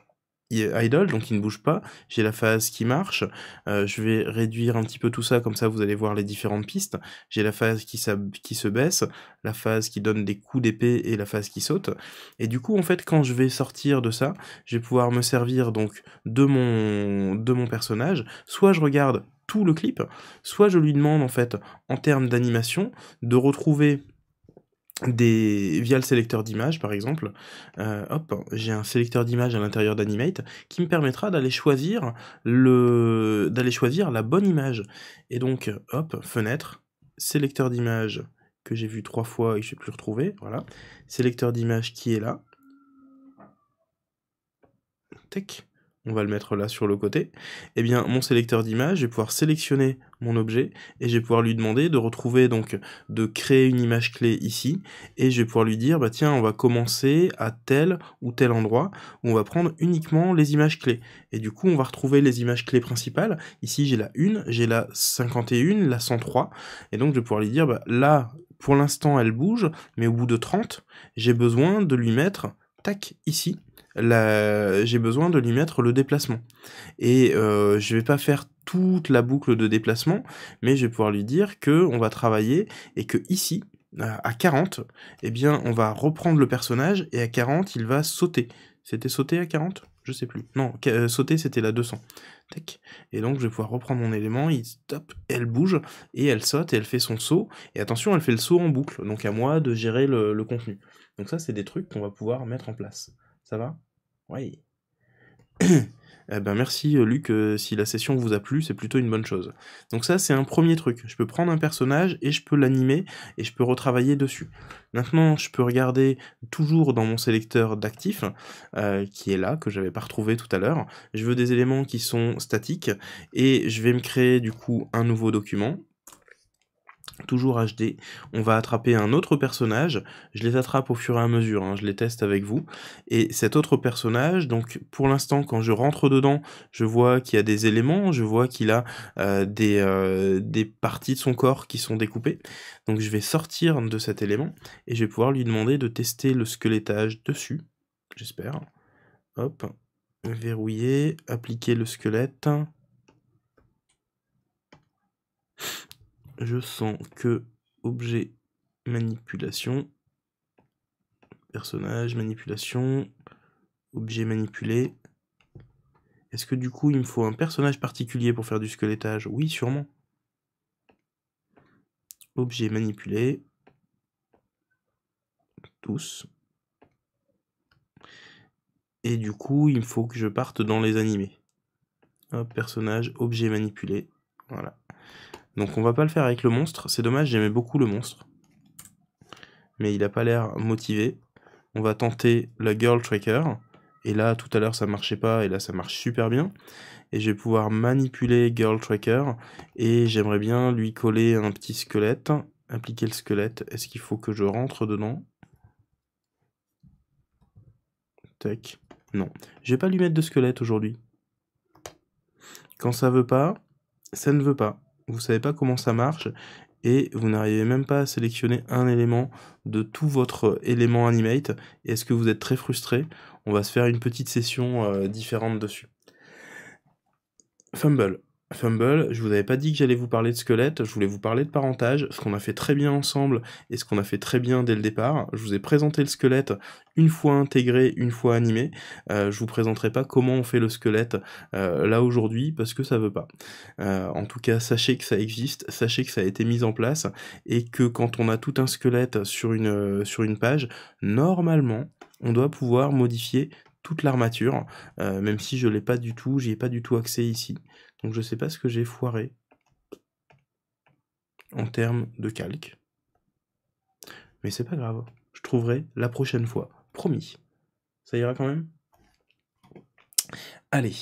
idle, donc il ne bouge pas. J'ai la phase qui marche. Euh, je vais réduire un petit peu tout ça, comme ça vous allez voir les différentes pistes. J'ai la phase qui, qui se baisse, la phase qui donne des coups d'épée et la phase qui saute. Et du coup, en fait, quand je vais sortir de ça, je vais pouvoir me servir donc de mon, de mon personnage. Soit je regarde tout le clip, soit je lui demande en fait, en termes d'animation, de retrouver des, via le sélecteur d'image par exemple, euh, hop, j'ai un sélecteur d'image à l'intérieur d'Animate qui me permettra d'aller choisir le, d'aller choisir la bonne image. Et donc, hop, fenêtre, sélecteur d'image que j'ai vu trois fois et que je ne plus retrouver, voilà, sélecteur d'image qui est là, tech on va le mettre là sur le côté, eh bien mon sélecteur d'image, je vais pouvoir sélectionner mon objet et je vais pouvoir lui demander de retrouver donc de créer une image clé ici et je vais pouvoir lui dire bah tiens on va commencer à tel ou tel endroit où on va prendre uniquement les images clés et du coup on va retrouver les images clés principales ici j'ai la 1, j'ai la 51, la 103 et donc je vais pouvoir lui dire bah, là pour l'instant elle bouge mais au bout de 30 j'ai besoin de lui mettre tac ici j'ai besoin de lui mettre le déplacement. Et je euh, je vais pas faire toute la boucle de déplacement, mais je vais pouvoir lui dire qu'on va travailler et que ici, à 40, eh bien, on va reprendre le personnage et à 40, il va sauter. C'était sauter à 40 Je sais plus. Non, euh, sauter, c'était la 200. Et donc, je vais pouvoir reprendre mon élément, il stop, elle bouge, et elle saute, et elle fait son saut. Et attention, elle fait le saut en boucle, donc à moi de gérer le contenu. Donc ça, c'est des trucs qu'on va pouvoir mettre en place. Ça va Oui. Eh ben merci euh, Luc, euh, si la session vous a plu, c'est plutôt une bonne chose. Donc ça c'est un premier truc, je peux prendre un personnage et je peux l'animer et je peux retravailler dessus. Maintenant je peux regarder toujours dans mon sélecteur d'actifs, euh, qui est là, que j'avais pas retrouvé tout à l'heure, je veux des éléments qui sont statiques et je vais me créer du coup un nouveau document, toujours HD. On va attraper un autre personnage, je les attrape au fur et à mesure, hein. je les teste avec vous. Et cet autre personnage, donc pour l'instant quand je rentre dedans, je vois qu'il y a des éléments, je vois qu'il a euh, des, euh, des parties de son corps qui sont découpées. Donc je vais sortir de cet élément et je vais pouvoir lui demander de tester le squelettage dessus, j'espère. Hop, verrouiller, appliquer le squelette je sens que objet manipulation, personnage manipulation, objet manipulé. Est-ce que du coup il me faut un personnage particulier pour faire du squelettage Oui, sûrement. Objet manipulé. Tous. Et du coup, il me faut que je parte dans les animés. Hop, personnage, objet manipulé. Voilà. Donc on va pas le faire avec le monstre. C'est dommage, j'aimais beaucoup le monstre. Mais il a pas l'air motivé. On va tenter la Girl Tracker. Et là, tout à l'heure, ça marchait pas. Et là, ça marche super bien. Et je vais pouvoir manipuler Girl Tracker. Et j'aimerais bien lui coller un petit squelette. Appliquer le squelette. Est-ce qu'il faut que je rentre dedans Tac. Non. Je vais pas lui mettre de squelette aujourd'hui. Quand ça veut pas, ça ne veut pas vous ne savez pas comment ça marche et vous n'arrivez même pas à sélectionner un élément de tout votre élément animate. Est-ce que vous êtes très frustré On va se faire une petite session euh, différente dessus. Fumble. Fumble, je vous avais pas dit que j'allais vous parler de squelette, je voulais vous parler de parentage, ce qu'on a fait très bien ensemble et ce qu'on a fait très bien dès le départ. Je vous ai présenté le squelette une fois intégré, une fois animé. Euh, je vous présenterai pas comment on fait le squelette euh, là aujourd'hui parce que ça veut pas. Euh, en tout cas, sachez que ça existe, sachez que ça a été mis en place et que quand on a tout un squelette sur une, sur une page, normalement, on doit pouvoir modifier toute l'armature, même si je l'ai pas du tout, j'y ai pas du tout accès ici. Donc je ne sais pas ce que j'ai foiré en termes de calque. Mais c'est pas grave, je trouverai la prochaine fois, promis. Ça ira quand même Allez,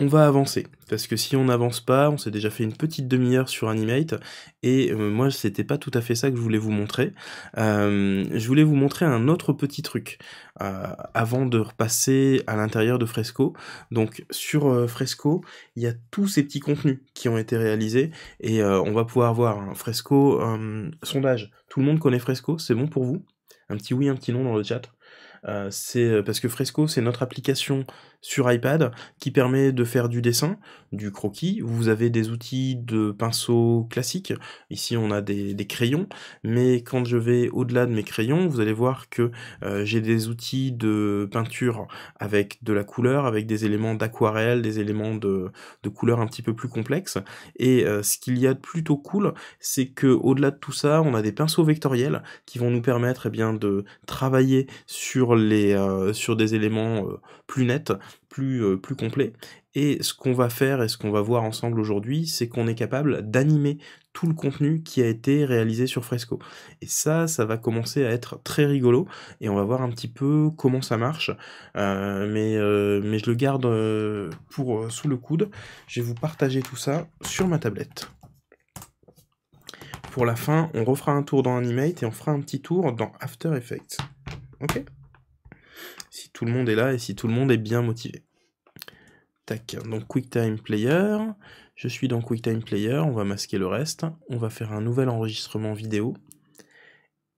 on va avancer. Parce que si on n'avance pas, on s'est déjà fait une petite demi-heure sur Animate, et moi, euh, moi c'était pas tout à fait ça que je voulais vous montrer. Euh, je voulais vous montrer un autre petit truc euh, avant de repasser à l'intérieur de Fresco. Donc sur Fresco, il y a tous ces petits contenus qui ont été réalisés, et on va pouvoir voir hein, Fresco sondage. Tout le monde connaît Fresco, c'est bon pour vous Un petit oui, un petit non dans le chat. c'est parce que Fresco, c'est notre application sur iPad qui permet de faire du dessin, du croquis. Vous avez des outils de pinceau classiques. Ici, on a des, crayons. Mais quand je vais au-delà de mes crayons, vous allez voir que euh, j'ai des outils de peinture avec de la couleur, avec des éléments d'aquarelle, des éléments de, de couleur un petit peu plus complexes. Et euh, ce qu'il y a de plutôt cool, c'est quau au-delà de tout ça, on a des pinceaux vectoriels qui vont nous permettre eh bien, de travailler sur, les, euh, sur des éléments plus nets plus, euh, plus complet. Et ce qu'on va faire et ce qu'on va voir ensemble aujourd'hui, c'est qu'on est capable d'animer tout le contenu qui a été réalisé sur Fresco. Et ça, ça va commencer à être très rigolo et on va voir un petit peu comment ça marche. Euh, mais, euh, mais je le garde pour sous le coude. Je vais vous partager tout ça sur ma tablette pour la fin, on refera un tour dans Animate et on fera un petit tour dans After Effects. Ok si tout le monde est là et si tout le monde est bien motivé. Tac, donc QuickTime Player. Je suis dans QuickTime Player, on va masquer le reste. On va faire un nouvel enregistrement vidéo.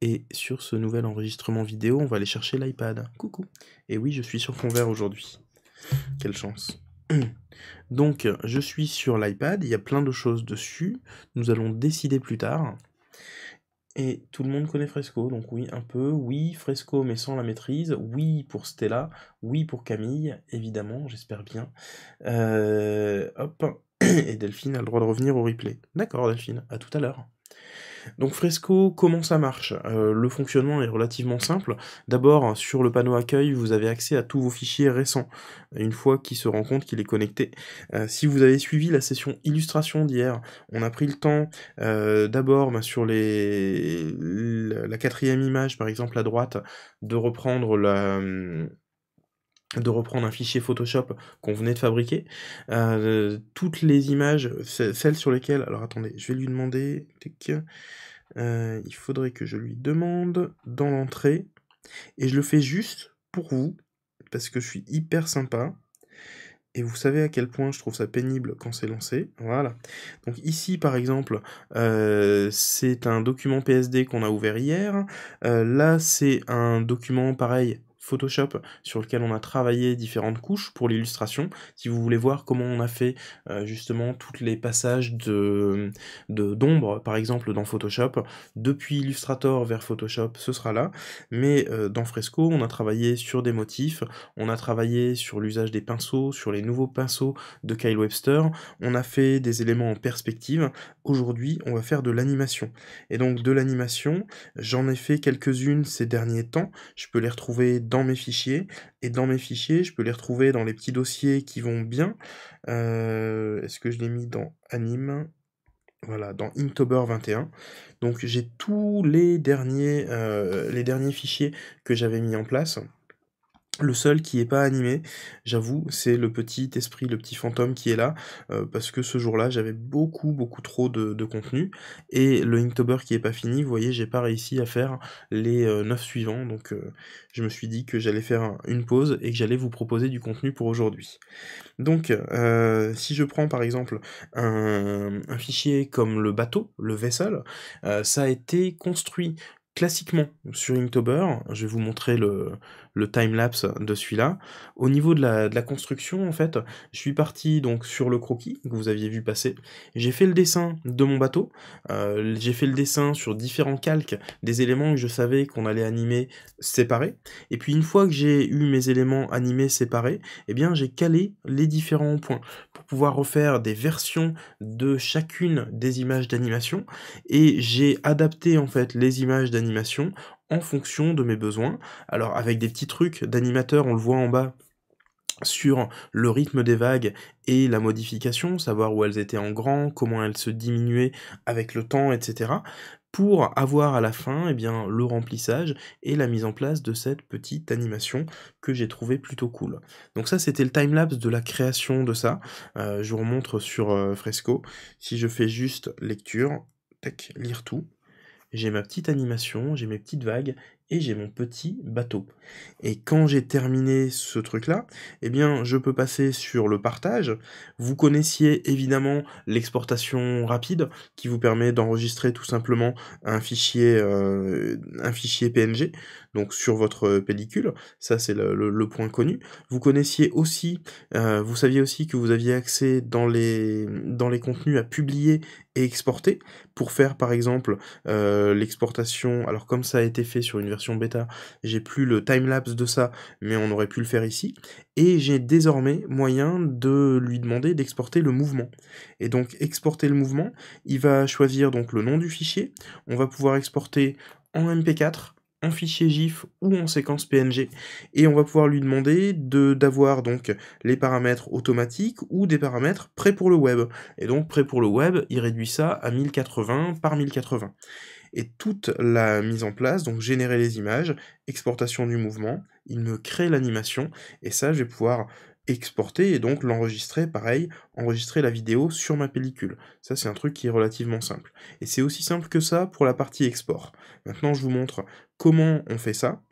Et sur ce nouvel enregistrement vidéo, on va aller chercher l'iPad. Coucou. Et oui, je suis sur fond aujourd'hui. Quelle chance. Donc, je suis sur l'iPad, il y a plein de choses dessus. Nous allons décider plus tard. Et tout le monde connaît Fresco, donc oui, un peu. Oui, Fresco, mais sans la maîtrise. Oui, pour Stella. Oui, pour Camille, évidemment, j'espère bien. Euh, hop. Et Delphine a le droit de revenir au replay. D'accord, Delphine, à tout à l'heure. Donc Fresco, comment ça marche euh, Le fonctionnement est relativement simple. D'abord, sur le panneau accueil, vous avez accès à tous vos fichiers récents, une fois qu'il se rend compte qu'il est connecté. Euh, si vous avez suivi la session illustration d'hier, on a pris le temps euh, d'abord bah, sur les... la quatrième image, par exemple à droite, de reprendre la hum, de reprendre un fichier Photoshop qu'on venait de fabriquer. Euh, toutes les images, celles sur lesquelles... Alors attendez, je vais lui demander... Euh, il faudrait que je lui demande dans l'entrée. Et je le fais juste pour vous, parce que je suis hyper sympa. Et vous savez à quel point je trouve ça pénible quand c'est lancé. Voilà. Donc ici, par exemple, euh, c'est un document PSD qu'on a ouvert hier. là, c'est un document pareil Photoshop sur lequel on a travaillé différentes couches pour l'illustration. Si vous voulez voir comment on a fait euh, justement tous les passages de d'ombre, par exemple dans Photoshop, depuis Illustrator vers Photoshop, ce sera là. Mais euh, dans Fresco, on a travaillé sur des motifs, on a travaillé sur l'usage des pinceaux, sur les nouveaux pinceaux de Kyle Webster, on a fait des éléments en perspective. Aujourd'hui, on va faire de l'animation. Et donc de l'animation, j'en ai fait quelques-unes ces derniers temps. Je peux les retrouver dans dans mes fichiers. Et dans mes fichiers, je peux les retrouver dans les petits dossiers qui vont bien. Euh, est-ce que je l'ai mis dans Anime voilà, dans intober 21. Donc j'ai tous les derniers, euh, les derniers fichiers que j'avais mis en place. Le seul qui est pas animé, j'avoue, c'est le petit esprit, le petit fantôme qui est là, euh, parce que ce jour-là, j'avais beaucoup, beaucoup trop de, contenu, et le Inktober qui est pas fini, vous voyez, j'ai pas réussi à faire les euh, neuf 9 suivants, donc euh, je me suis dit que j'allais faire une pause et que j'allais vous proposer du contenu pour aujourd'hui. Donc, si je prends par exemple un, un, fichier comme le bateau, le vaisseau, ça a été construit classiquement sur Inktober, je vais vous montrer le, le time-lapse de celui-là. Au niveau de la, construction, en fait, je suis parti donc sur le croquis que vous aviez vu passer. J'ai fait le dessin de mon bateau. Euh, j'ai fait le dessin sur différents calques des éléments que je savais qu'on allait animer séparés. Et puis une fois que j'ai eu mes éléments animés séparés, eh bien j'ai calé les différents points pour pouvoir refaire des versions de chacune des images d'animation. Et j'ai adapté en fait les images d'animation en fonction de mes besoins. Alors avec des petits trucs d'animateur, on le voit en bas sur le rythme des vagues et la modification, savoir où elles étaient en grand, comment elles se diminuaient avec le temps, etc. pour avoir à la fin et eh bien, le remplissage et la mise en place de cette petite animation que j'ai trouvé plutôt cool. Donc ça c'était le time-lapse de la création de ça. Euh, je vous remontre sur euh, Fresco. Si je fais juste lecture, tac, lire tout, j'ai ma petite animation, j'ai mes petites vagues et j'ai mon petit bateau. Et quand j'ai terminé ce truc-là, eh bien, je peux passer sur le partage. Vous connaissiez évidemment l'exportation rapide qui vous permet d'enregistrer tout simplement un fichier, euh, un fichier PNG donc sur votre euh, pellicule, ça c'est le, point connu. Vous connaissiez aussi, euh, vous saviez aussi que vous aviez accès dans les, dans les contenus à publier et exporter pour faire par exemple euh, l'exportation. Alors comme ça a été fait sur une version bêta, j'ai plus le timelapse de ça, mais on aurait pu le faire ici. Et j'ai désormais moyen de lui demander d'exporter le mouvement. Et donc exporter le mouvement, il va choisir donc le nom du fichier. On va pouvoir exporter en MP4 en fichier GIF ou en séquence PNG. Et on va pouvoir lui demander d'avoir donc les paramètres automatiques ou des paramètres prêts pour le web. Et donc prêt pour le web, il réduit ça à 1080 par 1080. Et toute la mise en place, donc générer les images, exportation du mouvement, il me crée l'animation, et ça je vais pouvoir exporter et donc l'enregistrer, pareil, enregistrer la vidéo sur ma pellicule. Ça, c'est un truc qui est relativement simple. Et c'est aussi simple que ça pour la partie export. Maintenant, je vous montre comment on fait ça.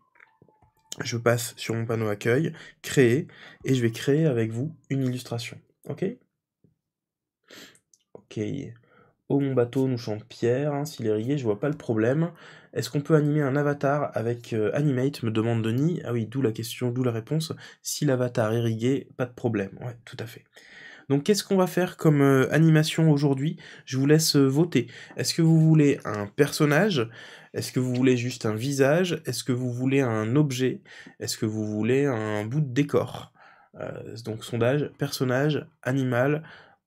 Je passe sur mon panneau accueil, créer, et je vais créer avec vous une illustration. Ok Ok. Oh mon bateau, nous chante Pierre, hein, s'il est rigué, je vois pas le problème. Est-ce qu'on peut animer un avatar avec euh, Animate me demande Denis. Ah oui, d'où la question, d'où la réponse. Si l'avatar est rigué, pas de problème. Ouais, tout à fait. Donc qu'est-ce qu'on va faire comme euh, animation aujourd'hui Je vous laisse euh, voter. Est-ce que vous voulez un personnage Est-ce que vous voulez juste un visage Est-ce que vous voulez un objet Est-ce que vous voulez un bout de décor Donc sondage, personnage, animal,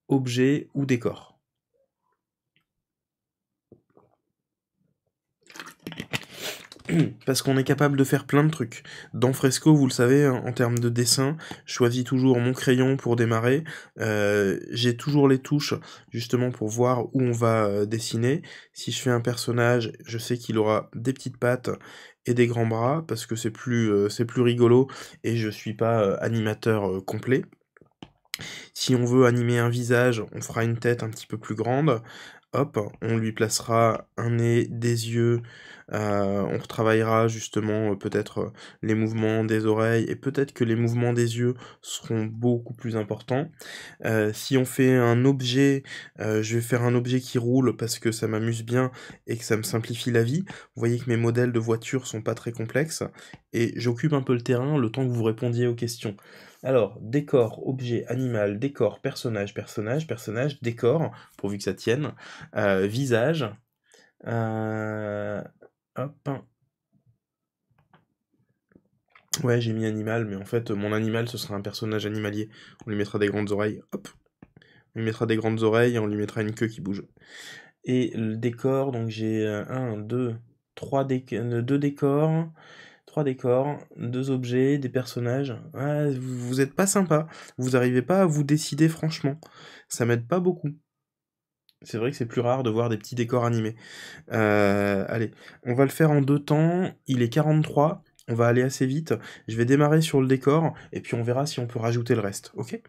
objet ou décor. parce qu'on est capable de faire plein de trucs. Dans Fresco, vous le savez, hein, en termes de dessin, je choisis toujours mon crayon pour démarrer. Euh, j'ai toujours les touches, justement, pour voir où on va euh, dessiner. Si je fais un personnage, je sais qu'il aura des petites pattes et des grands bras, parce que c'est plus, euh, plus rigolo, et je suis pas animateur complet. Si on veut animer un visage, on fera une tête un petit peu plus grande. Hop, on lui placera un nez, des yeux, euh, on retravaillera justement euh, peut-être euh, les mouvements des oreilles et peut-être que les mouvements des yeux seront beaucoup plus importants. si on fait un objet, je vais faire un objet qui roule parce que ça m'amuse bien et que ça me simplifie la vie. Vous voyez que mes modèles de voitures sont pas très complexes et j'occupe un peu le terrain le temps que vous répondiez aux questions. Alors, décor, objet, animal, décor, personnage, personnage, personnage, décor, pourvu que ça tienne, visage, Hop. Ouais, j'ai mis animal, mais en fait, mon animal, ce sera un personnage animalier. On lui mettra des grandes oreilles. Hop. On lui mettra des grandes oreilles et on lui mettra une queue qui bouge. Et le décor, donc j'ai euh, un, deux, trois euh, deux décors, trois décors, deux objets, des personnages. vous, n'êtes êtes pas sympa. Vous n'arrivez pas à vous décider franchement. Ça m'aide pas beaucoup. C'est vrai que c'est plus rare de voir des petits décors animés. Euh, allez, on va le faire en deux temps. Il est 43. On va aller assez vite. Je vais démarrer sur le décor et puis on verra si on peut rajouter le reste. Ok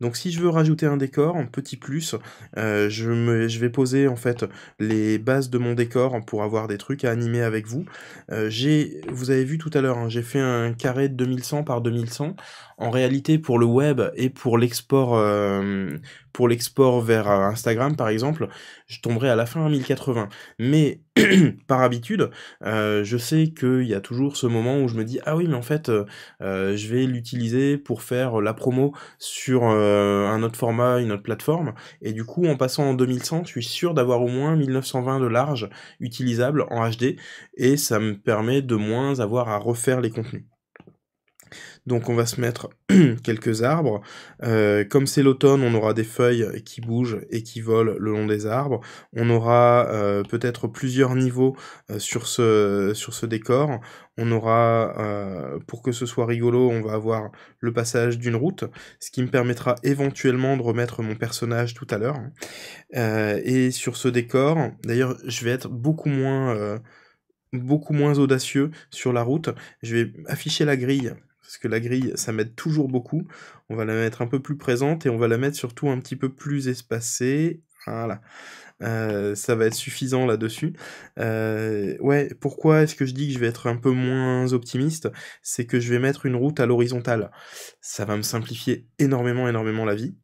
Donc si je veux rajouter un décor, un petit plus, euh, je, me, je, vais poser en fait les bases de mon décor pour avoir des trucs à animer avec vous. Euh, j'ai, vous avez vu tout à l'heure, hein, j'ai fait un carré de 2100 par 2100. En réalité, pour le web et pour l'export, euh, pour l'export vers euh, Instagram, par exemple, je tomberai à la fin à 1080. Mais par habitude, euh, je sais qu'il y a toujours ce moment où je me dis ah oui, mais en fait, je vais l'utiliser pour faire la promo sur un autre format, une autre plateforme. Et du coup, en passant en 2100, je suis sûr d'avoir au moins 1920 de large utilisable en HD, et ça me permet de moins avoir à refaire les contenus. Donc on va se mettre quelques arbres. Euh, comme c'est l'automne, on aura des feuilles qui bougent et qui volent le long des arbres. On aura euh, peut-être plusieurs niveaux euh, sur, ce, décor. On aura, pour que ce soit rigolo, on va avoir le passage d'une route, ce qui me permettra éventuellement de remettre mon personnage tout à l'heure. et sur ce décor, d'ailleurs, je vais être beaucoup beaucoup moins audacieux sur la route. Je vais afficher la grille parce que la grille, ça m'aide toujours beaucoup. On va la mettre un peu plus présente et on va la mettre surtout un petit peu plus espacée. Voilà. Euh, ça va être suffisant là-dessus. Euh, ouais, pourquoi est-ce que je dis que je vais être un peu moins optimiste C'est que je vais mettre une route à l'horizontale. Ça va me simplifier énormément, énormément la vie.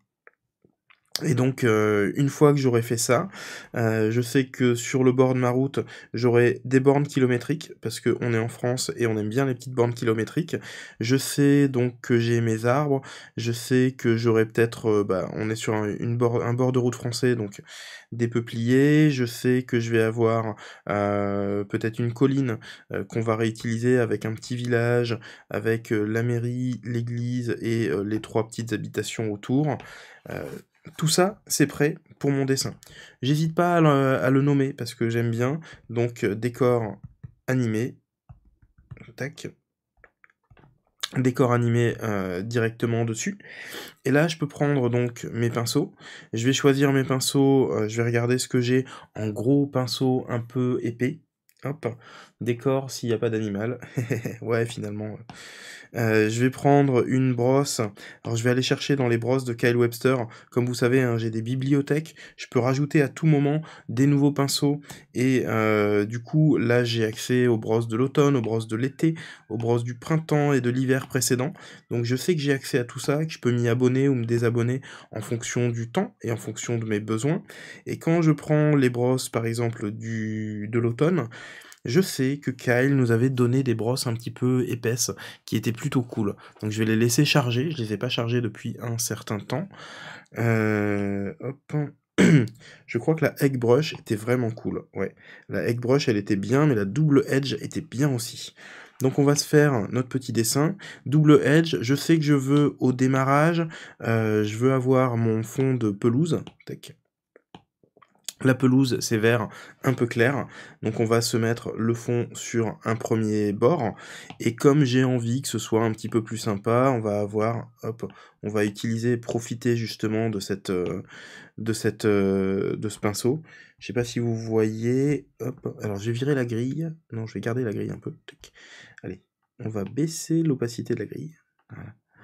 Et donc euh, une fois que j'aurai fait ça, euh, je sais que sur le bord de ma route, j'aurai des bornes kilométriques, parce qu'on est en France et on aime bien les petites bornes kilométriques. Je sais donc que j'ai mes arbres, je sais que j'aurai peut-être, euh, bah, on est sur une bord, un bord de route français, donc des peupliers, je sais que je vais avoir peut-être une colline qu'on va réutiliser avec un petit village, avec la mairie, l'église et les trois petites habitations autour tout ça, c'est prêt pour mon dessin. J'hésite pas à le, nommer parce que j'aime bien. Donc, euh, décor animé. Tac. Décor animé euh, directement dessus. Et là, je peux prendre donc mes pinceaux. Je vais choisir mes pinceaux. Euh, je vais regarder ce que j'ai en gros pinceau un peu épais. Hop, décor s'il n'y a pas d'animal. ouais, finalement, euh, je vais prendre une brosse. Alors je vais aller chercher dans les brosses de Kyle Webster. Comme vous savez, hein, j'ai des bibliothèques. Je peux rajouter à tout moment des nouveaux pinceaux. Et euh, du coup, là, j'ai accès aux brosses de l'automne, aux brosses de l'été, aux brosses du printemps et de l'hiver précédent. Donc je sais que j'ai accès à tout ça, que je peux m'y abonner ou me désabonner en fonction du temps et en fonction de mes besoins. Et quand je prends les brosses, par exemple, du, de l'automne, je sais que Kyle nous avait donné des brosses un petit peu épaisses qui étaient plutôt cool. Donc je vais les laisser charger. Je les ai pas chargées depuis un certain temps. Euh, hop je crois que la egg brush était vraiment cool. Ouais, la egg brush elle était bien, mais la double edge était bien aussi. Donc on va se faire notre petit dessin. Double edge, je sais que je veux au démarrage, euh, je veux avoir mon fond de pelouse. Tac. La pelouse, c'est vert un peu clair. Donc on va se mettre le fond sur un premier bord. Et comme j'ai envie que ce soit un petit peu plus sympa, on va avoir, hop, on va utiliser, profiter justement de cette, euh, de cette, euh, de ce pinceau. Je sais pas si vous voyez, hop, alors je vais virer la grille. Non, je vais garder la grille un peu. Allez, on va baisser l'opacité de la grille.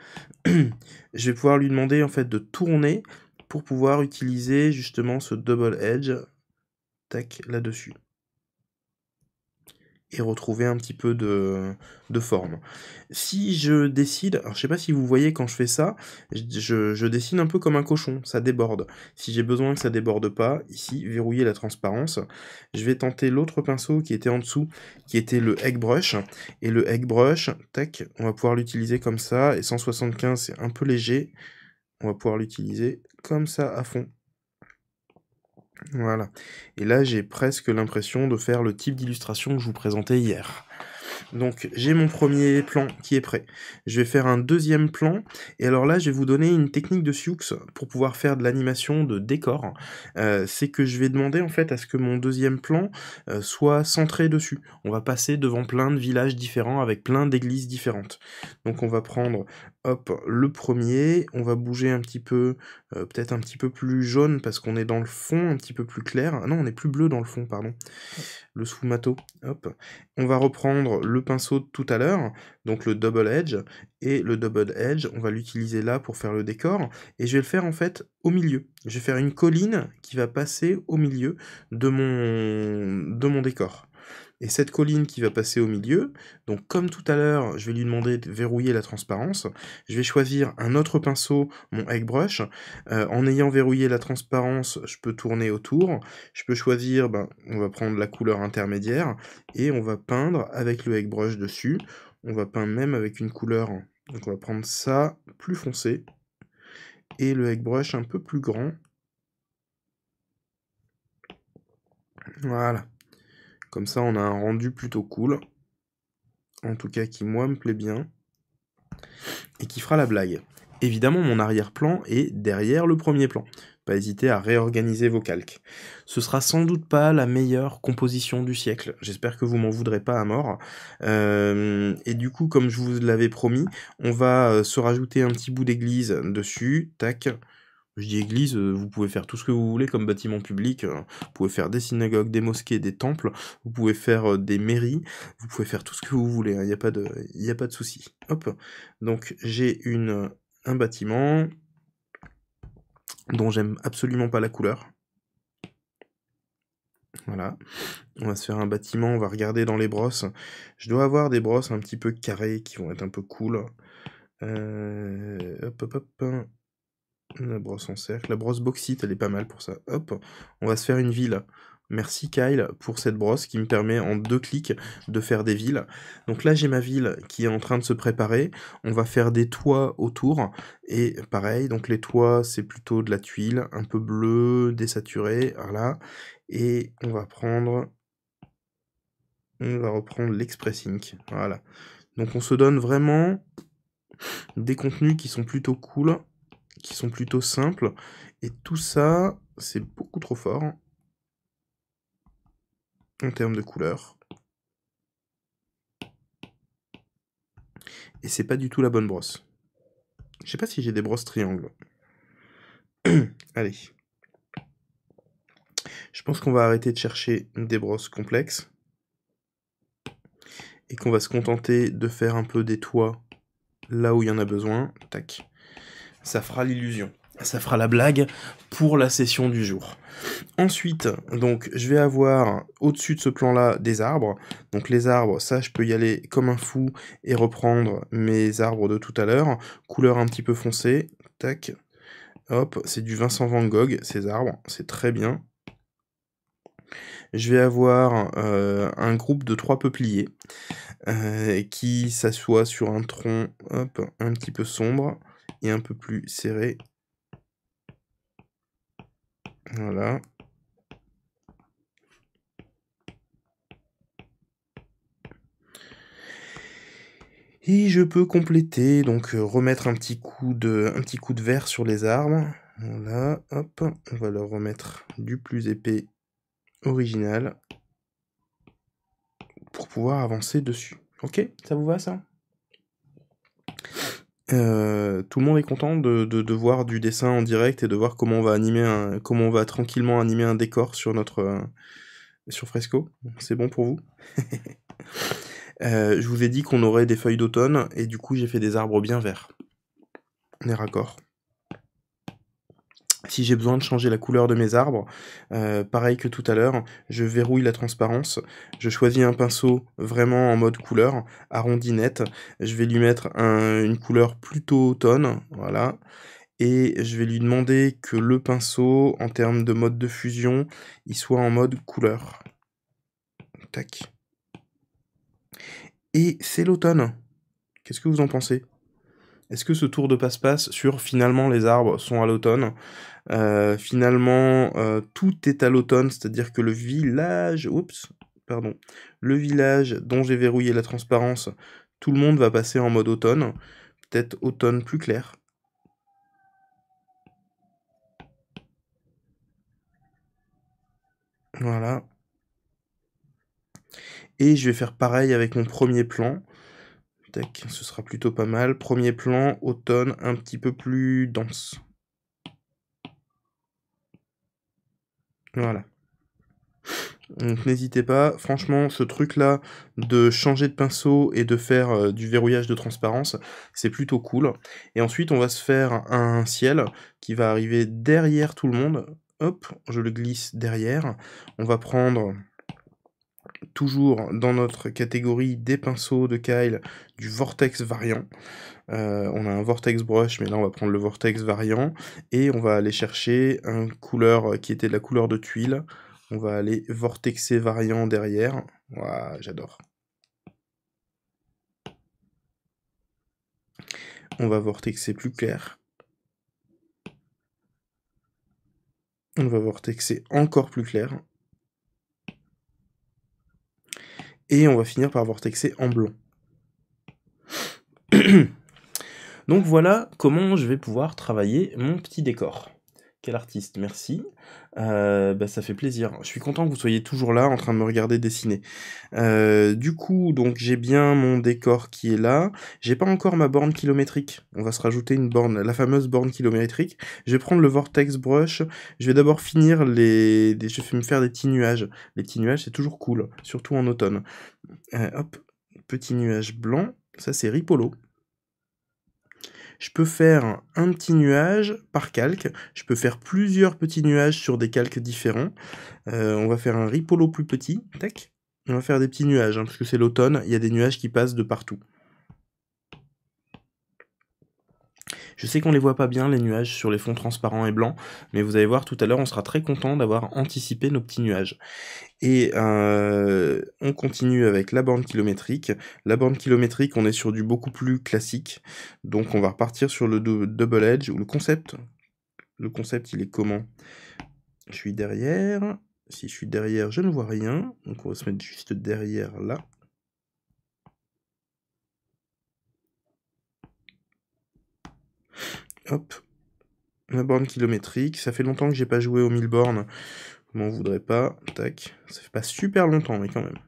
je vais pouvoir lui demander en fait de tourner pour pouvoir utiliser justement ce double edge tac là-dessus et retrouver un petit peu de, forme. Si je décide, alors je sais pas si vous voyez quand je fais ça, je, je dessine un peu comme un cochon, ça déborde. Si j'ai besoin que ça déborde pas, ici, verrouiller la transparence. Je vais tenter l'autre pinceau qui était en dessous, qui était le egg brush. Et le egg brush, tac, on va pouvoir l'utiliser comme ça, et 175 c'est un peu léger on va pouvoir l'utiliser comme ça à fond. Voilà. Et là, j'ai presque l'impression de faire le type d'illustration que je vous présentais hier. Donc j'ai mon premier plan qui est prêt. Je vais faire un deuxième plan. Et alors là, je vais vous donner une technique de Sioux pour pouvoir faire de l'animation de décor. Euh, c'est que je vais demander en fait à ce que mon deuxième plan euh, soit centré dessus. On va passer devant plein de villages différents avec plein d'églises différentes. Donc on va prendre Hop, le premier, on va bouger un petit peu, euh, peut-être un petit peu plus jaune parce qu'on est dans le fond, un petit peu plus clair. Ah non, on est plus bleu dans le fond, pardon. Le sfumato, hop. On va reprendre le pinceau de tout à l'heure, donc le double edge. Et le double edge, on va l'utiliser là pour faire le décor. Et je vais le faire en fait au milieu. Je vais faire une colline qui va passer au milieu de mon, de mon décor. Et cette colline qui va passer au milieu, donc comme tout à l'heure, je vais lui demander de verrouiller la transparence, je vais choisir un autre pinceau, mon egg brush, euh, en ayant verrouillé la transparence, je peux tourner autour, je peux choisir, ben, on va prendre la couleur intermédiaire, et on va peindre avec le egg brush dessus, on va peindre même avec une couleur, donc on va prendre ça, plus foncé, et le egg brush un peu plus grand, voilà. Comme ça, on a un rendu plutôt cool. En tout cas, qui, moi, me plaît bien. Et qui fera la blague. Évidemment, mon arrière-plan est derrière le premier plan. Pas hésiter à réorganiser vos calques. Ce sera sans doute pas la meilleure composition du siècle. J'espère que vous m'en voudrez pas à mort. Euh, et du coup, comme je vous l'avais promis, on va euh, se rajouter un petit bout d'église dessus. Tac. Je dis église, euh, vous pouvez faire tout ce que vous voulez comme bâtiment public. Euh, vous pouvez faire des synagogues, des mosquées, des temples. Vous pouvez faire euh, des mairies. Vous pouvez faire tout ce que vous voulez. Il hein, n'y a pas de, il de souci. Hop. Donc j'ai un bâtiment dont j'aime absolument pas la couleur. Voilà. On va se faire un bâtiment. On va regarder dans les brosses. Je dois avoir des brosses un petit peu carrées qui vont être un peu cool. hop hop hop. La brosse en cercle. La brosse boxite, elle est pas mal pour ça. Hop, on va se faire une ville. Merci Kyle pour cette brosse qui me permet en deux clics de faire des villes. Donc là j'ai ma ville qui est en train de se préparer. On va faire des toits autour. Et pareil, donc les toits c'est plutôt de la tuile, un peu bleue, désaturé, voilà. Et on va prendre... On va reprendre l'Express Ink, voilà. Donc on se donne vraiment des contenus qui sont plutôt cool qui sont plutôt simples. Et tout ça, c'est beaucoup trop fort hein, en termes de couleur. Et c'est pas du tout la bonne brosse. Je sais pas si j'ai des brosses triangles. Allez. Je pense qu'on va arrêter de chercher des brosses complexes. Et qu'on va se contenter de faire un peu des toits là où il y en a besoin. Tac ça fera l'illusion. Ça fera la blague pour la session du jour. Ensuite, donc, je vais avoir au-dessus de ce plan-là des arbres. Donc les arbres, ça, je peux y aller comme un fou et reprendre mes arbres de tout à l'heure. Couleur un petit peu foncée. Tac. Hop, c'est du Vincent Van Gogh, ces arbres. C'est très bien je vais avoir euh, un groupe de trois peupliers euh, qui s'assoient sur un tronc un petit peu sombre et un peu plus serré. Voilà. Et je peux compléter, donc euh, remettre un petit coup de, un petit coup de verre sur les arbres. Voilà, hop, on va leur remettre du plus épais original pour pouvoir avancer dessus. Ok, ça vous va ça euh, tout le monde est content de, voir du dessin en direct et de voir comment on va animer un, comment on va tranquillement animer un décor sur notre euh, sur Fresco. C'est bon pour vous. Euh, je vous ai dit qu'on aurait des feuilles d'automne et du coup j'ai fait des arbres bien verts. On est raccord si j'ai besoin de changer la couleur de mes arbres, euh, pareil que tout à l'heure, je verrouille la transparence, je choisis un pinceau vraiment en mode couleur, arrondi net. je vais lui mettre une couleur plutôt automne, voilà, et je vais lui demander que le pinceau, en termes de mode de fusion, il soit en mode couleur. Tac. Et c'est l'automne. Qu'est-ce que vous en pensez est-ce que ce tour de passe-passe sur finalement les arbres sont à l'automne euh, finalement, euh, tout est à l'automne, c'est-à-dire que le village, oups, pardon, le village dont j'ai verrouillé la transparence, tout le monde va passer en mode automne, peut-être automne plus clair. Voilà. Et je vais faire pareil avec mon premier plan. ce sera plutôt pas mal. Premier plan, automne, un petit peu plus dense. Voilà. Donc n'hésitez pas, franchement ce truc là de changer de pinceau et de faire euh, du verrouillage de transparence, c'est plutôt cool. Et ensuite on va se faire un ciel qui va arriver derrière tout le monde. Hop, je le glisse derrière. On va prendre toujours dans notre catégorie des pinceaux de Kyle du Vortex variant. Euh, on a un Vortex Brush, mais là on va prendre le Vortex variant. Et on va aller chercher un couleur qui était de la couleur de tuile. On va aller vortexer variant derrière. j'adore. On va vortexer plus clair. On va vortexer encore plus clair. et on va finir par vortexer en blanc. Donc voilà comment je vais pouvoir travailler mon petit décor. Quel artiste, merci. Euh, bah, ça fait plaisir. Je suis content que vous soyez toujours là en train de me regarder dessiner. Euh, du coup, donc j'ai bien mon décor qui est là. J'ai pas encore ma borne kilométrique. On va se rajouter une borne, la fameuse borne kilométrique. Je vais prendre le vortex brush. Je vais d'abord finir les, je vais me faire des petits nuages. Les petits nuages, c'est toujours cool, surtout en automne. Euh, hop, petit nuage blanc. Ça c'est Ripolo je peux faire un petit nuage par calque, je peux faire plusieurs petits nuages sur des calques différents. Euh, on va faire un ripolo plus petit, On va faire des petits nuages, hein, parce que c'est l'automne, il y a des nuages qui passent de partout. Je sais qu'on les voit pas bien, les nuages, sur les fonds transparents et blancs, mais vous allez voir, tout à l'heure, on sera très content d'avoir anticipé nos petits nuages. Et euh, on continue avec la borne kilométrique. La borne kilométrique, on est sur du beaucoup plus classique. Donc on va repartir sur le double edge, ou le concept. Le concept, il est comment Je suis derrière. Si je suis derrière, je ne vois rien. Donc on va se mettre juste derrière là. Hop. La borne kilométrique. Ça fait longtemps que j'ai pas joué au 1000 bornes. Vous m'en voudrez pas. Tac. Ça fait pas super longtemps, mais quand même.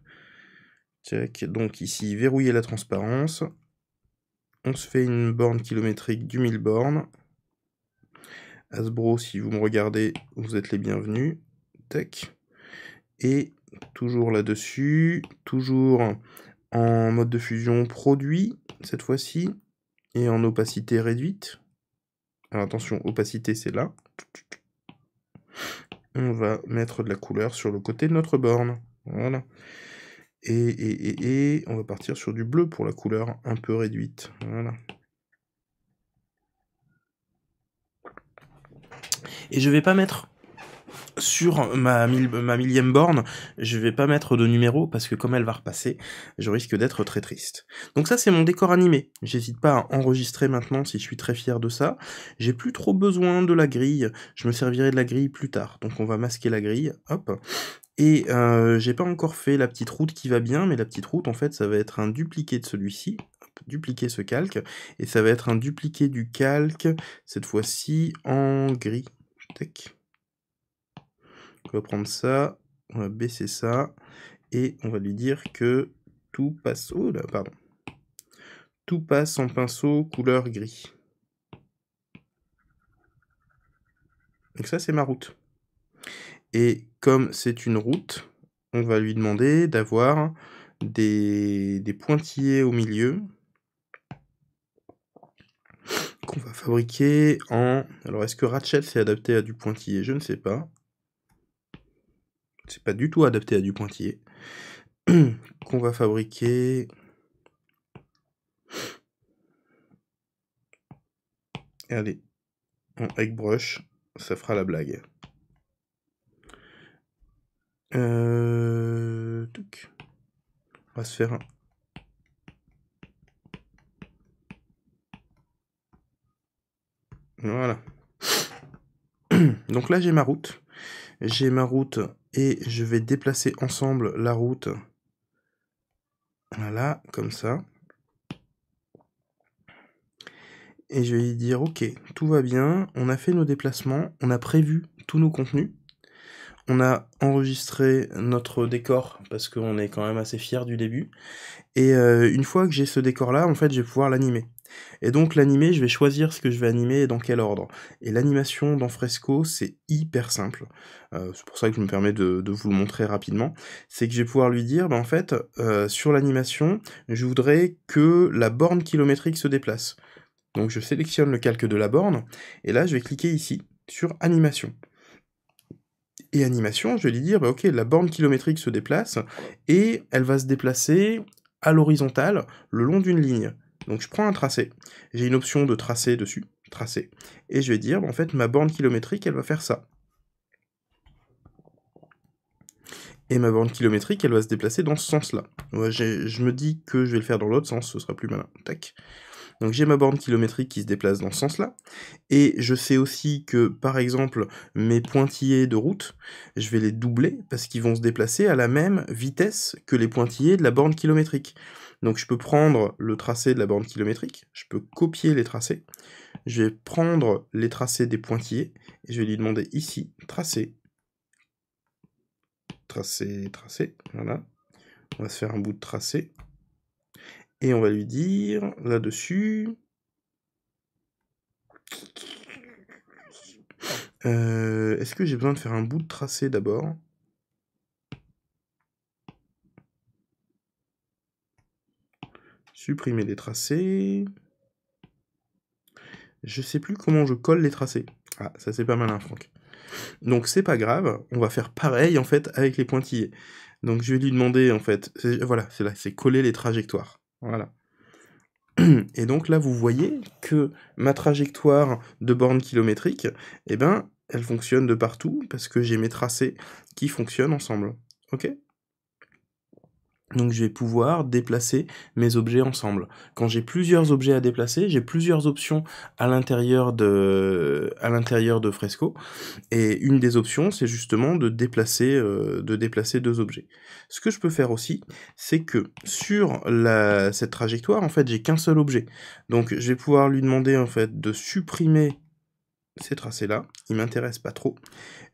Tac. Donc ici, verrouiller la transparence. On se fait une borne kilométrique du mille bornes. Hasbro, si vous me regardez, vous êtes les bienvenus. Tac. Et toujours là-dessus, toujours en mode de fusion produit, cette fois-ci, et en opacité réduite. Alors attention, opacité c'est là. On va mettre de la couleur sur le côté de notre borne. Voilà. Et, on va partir sur du bleu pour la couleur un peu réduite. Voilà. Et je vais pas mettre sur ma, millième borne, je vais pas mettre de numéro parce que comme elle va repasser, je risque d'être très triste. Donc ça c'est mon décor animé. J'hésite pas à enregistrer maintenant si je suis très fier de ça. J'ai plus trop besoin de la grille. Je me servirai de la grille plus tard. Donc on va masquer la grille. Hop. Et euh, j'ai pas encore fait la petite route qui va bien, mais la petite route en fait ça va être un dupliqué de celui-ci dupliquer ce calque, et ça va être un dupliqué du calque, cette fois-ci en gris. On va prendre ça, on va baisser ça, et on va lui dire que tout passe... Oh pardon. Tout passe en pinceau couleur gris. Donc ça, c'est ma route. Et comme c'est une route, on va lui demander d'avoir des, des, pointillés au milieu qu'on va fabriquer en... Alors, est-ce que Ratchet s'est adapté à du pointillé Je ne sais pas c'est pas du tout adapté à du pointillé, qu'on va fabriquer Allez, en egg brush, ça fera la blague. Euh, On va se faire un... Voilà. Donc là, j'ai ma route. J'ai ma route et je vais déplacer ensemble la route. Voilà, comme ça. Et je vais dire, ok, tout va bien, on a fait nos déplacements, on a prévu tous nos contenus, on a enregistré notre décor parce qu'on est quand même assez fier du début. Et euh, une fois que j'ai ce décor là, en fait, je vais pouvoir l'animer. Et donc l'animé, je vais choisir ce que je vais animer et dans quel ordre. Et l'animation dans Fresco, c'est hyper simple. Euh, c'est pour ça que je me permets de, vous le montrer rapidement. C'est que je vais pouvoir lui dire, ben, en fait, euh, sur l'animation, je voudrais que la borne kilométrique se déplace. Donc je sélectionne le calque de la borne, et là je vais cliquer ici, sur animation et animation, je vais lui dire, ben, ok, la borne kilométrique se déplace, et elle va se déplacer à l'horizontale, le long d'une ligne. Donc je prends un tracé, j'ai une option de tracé dessus, tracé, et je vais dire, bah, en fait, ma borne kilométrique, elle va faire ça. Et ma borne kilométrique, elle va se déplacer dans ce sens-là. Je me dis que je vais le faire dans l'autre sens, ce sera plus malin. Tac. Donc j'ai ma borne kilométrique qui se déplace dans ce sens-là. Et je sais aussi que, par exemple, mes pointillés de route, je vais les doubler parce qu'ils vont se déplacer à la même vitesse que les pointillés de la borne kilométrique. Donc je peux prendre le tracé de la borne kilométrique, je peux copier les tracés, je vais prendre les tracés des pointillés, et je vais lui demander ici, tracé, tracé, tracé, voilà. On va se faire un bout de tracé, et on va lui dire là-dessus... Euh, est-ce que j'ai besoin de faire un bout de tracé d'abord Supprimer les tracés. Je sais plus comment je colle les tracés. Ah, ça c'est pas malin, Franck. Donc c'est pas grave, on va faire pareil en fait avec les pointillés. Donc je vais lui demander en fait, voilà, c'est là, c'est coller les trajectoires. Voilà. Et donc là, vous voyez que ma trajectoire de borne kilométrique, eh ben, elle fonctionne de partout parce que j'ai mes tracés qui fonctionnent ensemble. OK donc je vais pouvoir déplacer mes objets ensemble. Quand j'ai plusieurs objets à déplacer, j'ai plusieurs options à l'intérieur de de Fresco et une des options c'est justement de déplacer euh, de déplacer deux objets. Ce que je peux faire aussi, c'est que sur cette trajectoire en fait, j'ai qu'un seul objet. Donc je vais pouvoir lui demander en fait de supprimer ces tracés là, ne m'intéresse pas trop.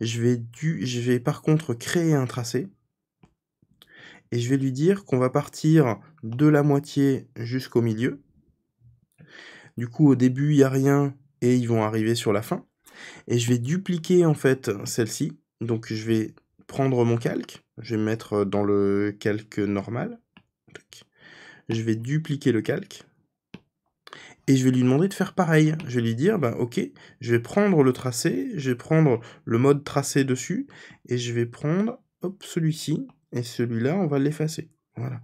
Je vais du je vais par contre créer un tracé et je vais lui dire qu'on va partir de la moitié jusqu'au milieu. Du coup, au début, il n'y a rien et ils vont arriver sur la fin. Et je vais dupliquer en fait celle-ci. Donc je vais prendre mon calque, je vais me mettre dans le calque normal. Je vais dupliquer le calque. Et je vais lui demander de faire pareil. Je vais lui dire, ben, ok, je vais prendre le tracé, je vais prendre le mode tracé dessus, et je vais prendre celui-ci, et celui-là, on va l'effacer. Voilà.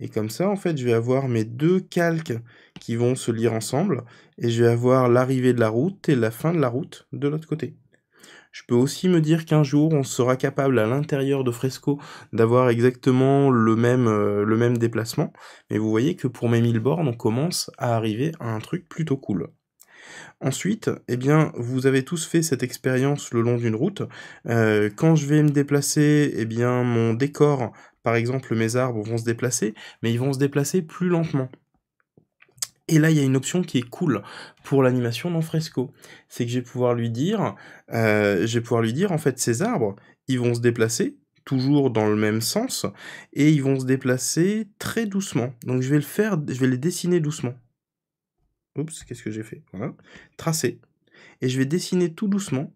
Et comme ça, en fait, je vais avoir mes deux calques qui vont se lire ensemble, et je vais avoir l'arrivée de la route et la fin de la route de l'autre côté. Je peux aussi me dire qu'un jour, on sera capable à l'intérieur de Fresco d'avoir exactement le même, euh, le même déplacement, mais vous voyez que pour mes 1000 bornes, on commence à arriver à un truc plutôt cool. Ensuite, eh bien, vous avez tous fait cette expérience le long d'une route. Euh, quand je vais me déplacer, eh bien, mon décor, par exemple mes arbres, vont se déplacer, mais ils vont se déplacer plus lentement. Et là, il y a une option qui est cool pour l'animation dans Fresco. C'est que je vais pouvoir lui dire, euh, je vais pouvoir lui dire, en fait, ces arbres, ils vont se déplacer toujours dans le même sens et ils vont se déplacer très doucement. Donc je vais le faire, je vais les dessiner doucement. Oups, qu'est-ce que j'ai fait Voilà. Tracer. Et je vais dessiner tout doucement.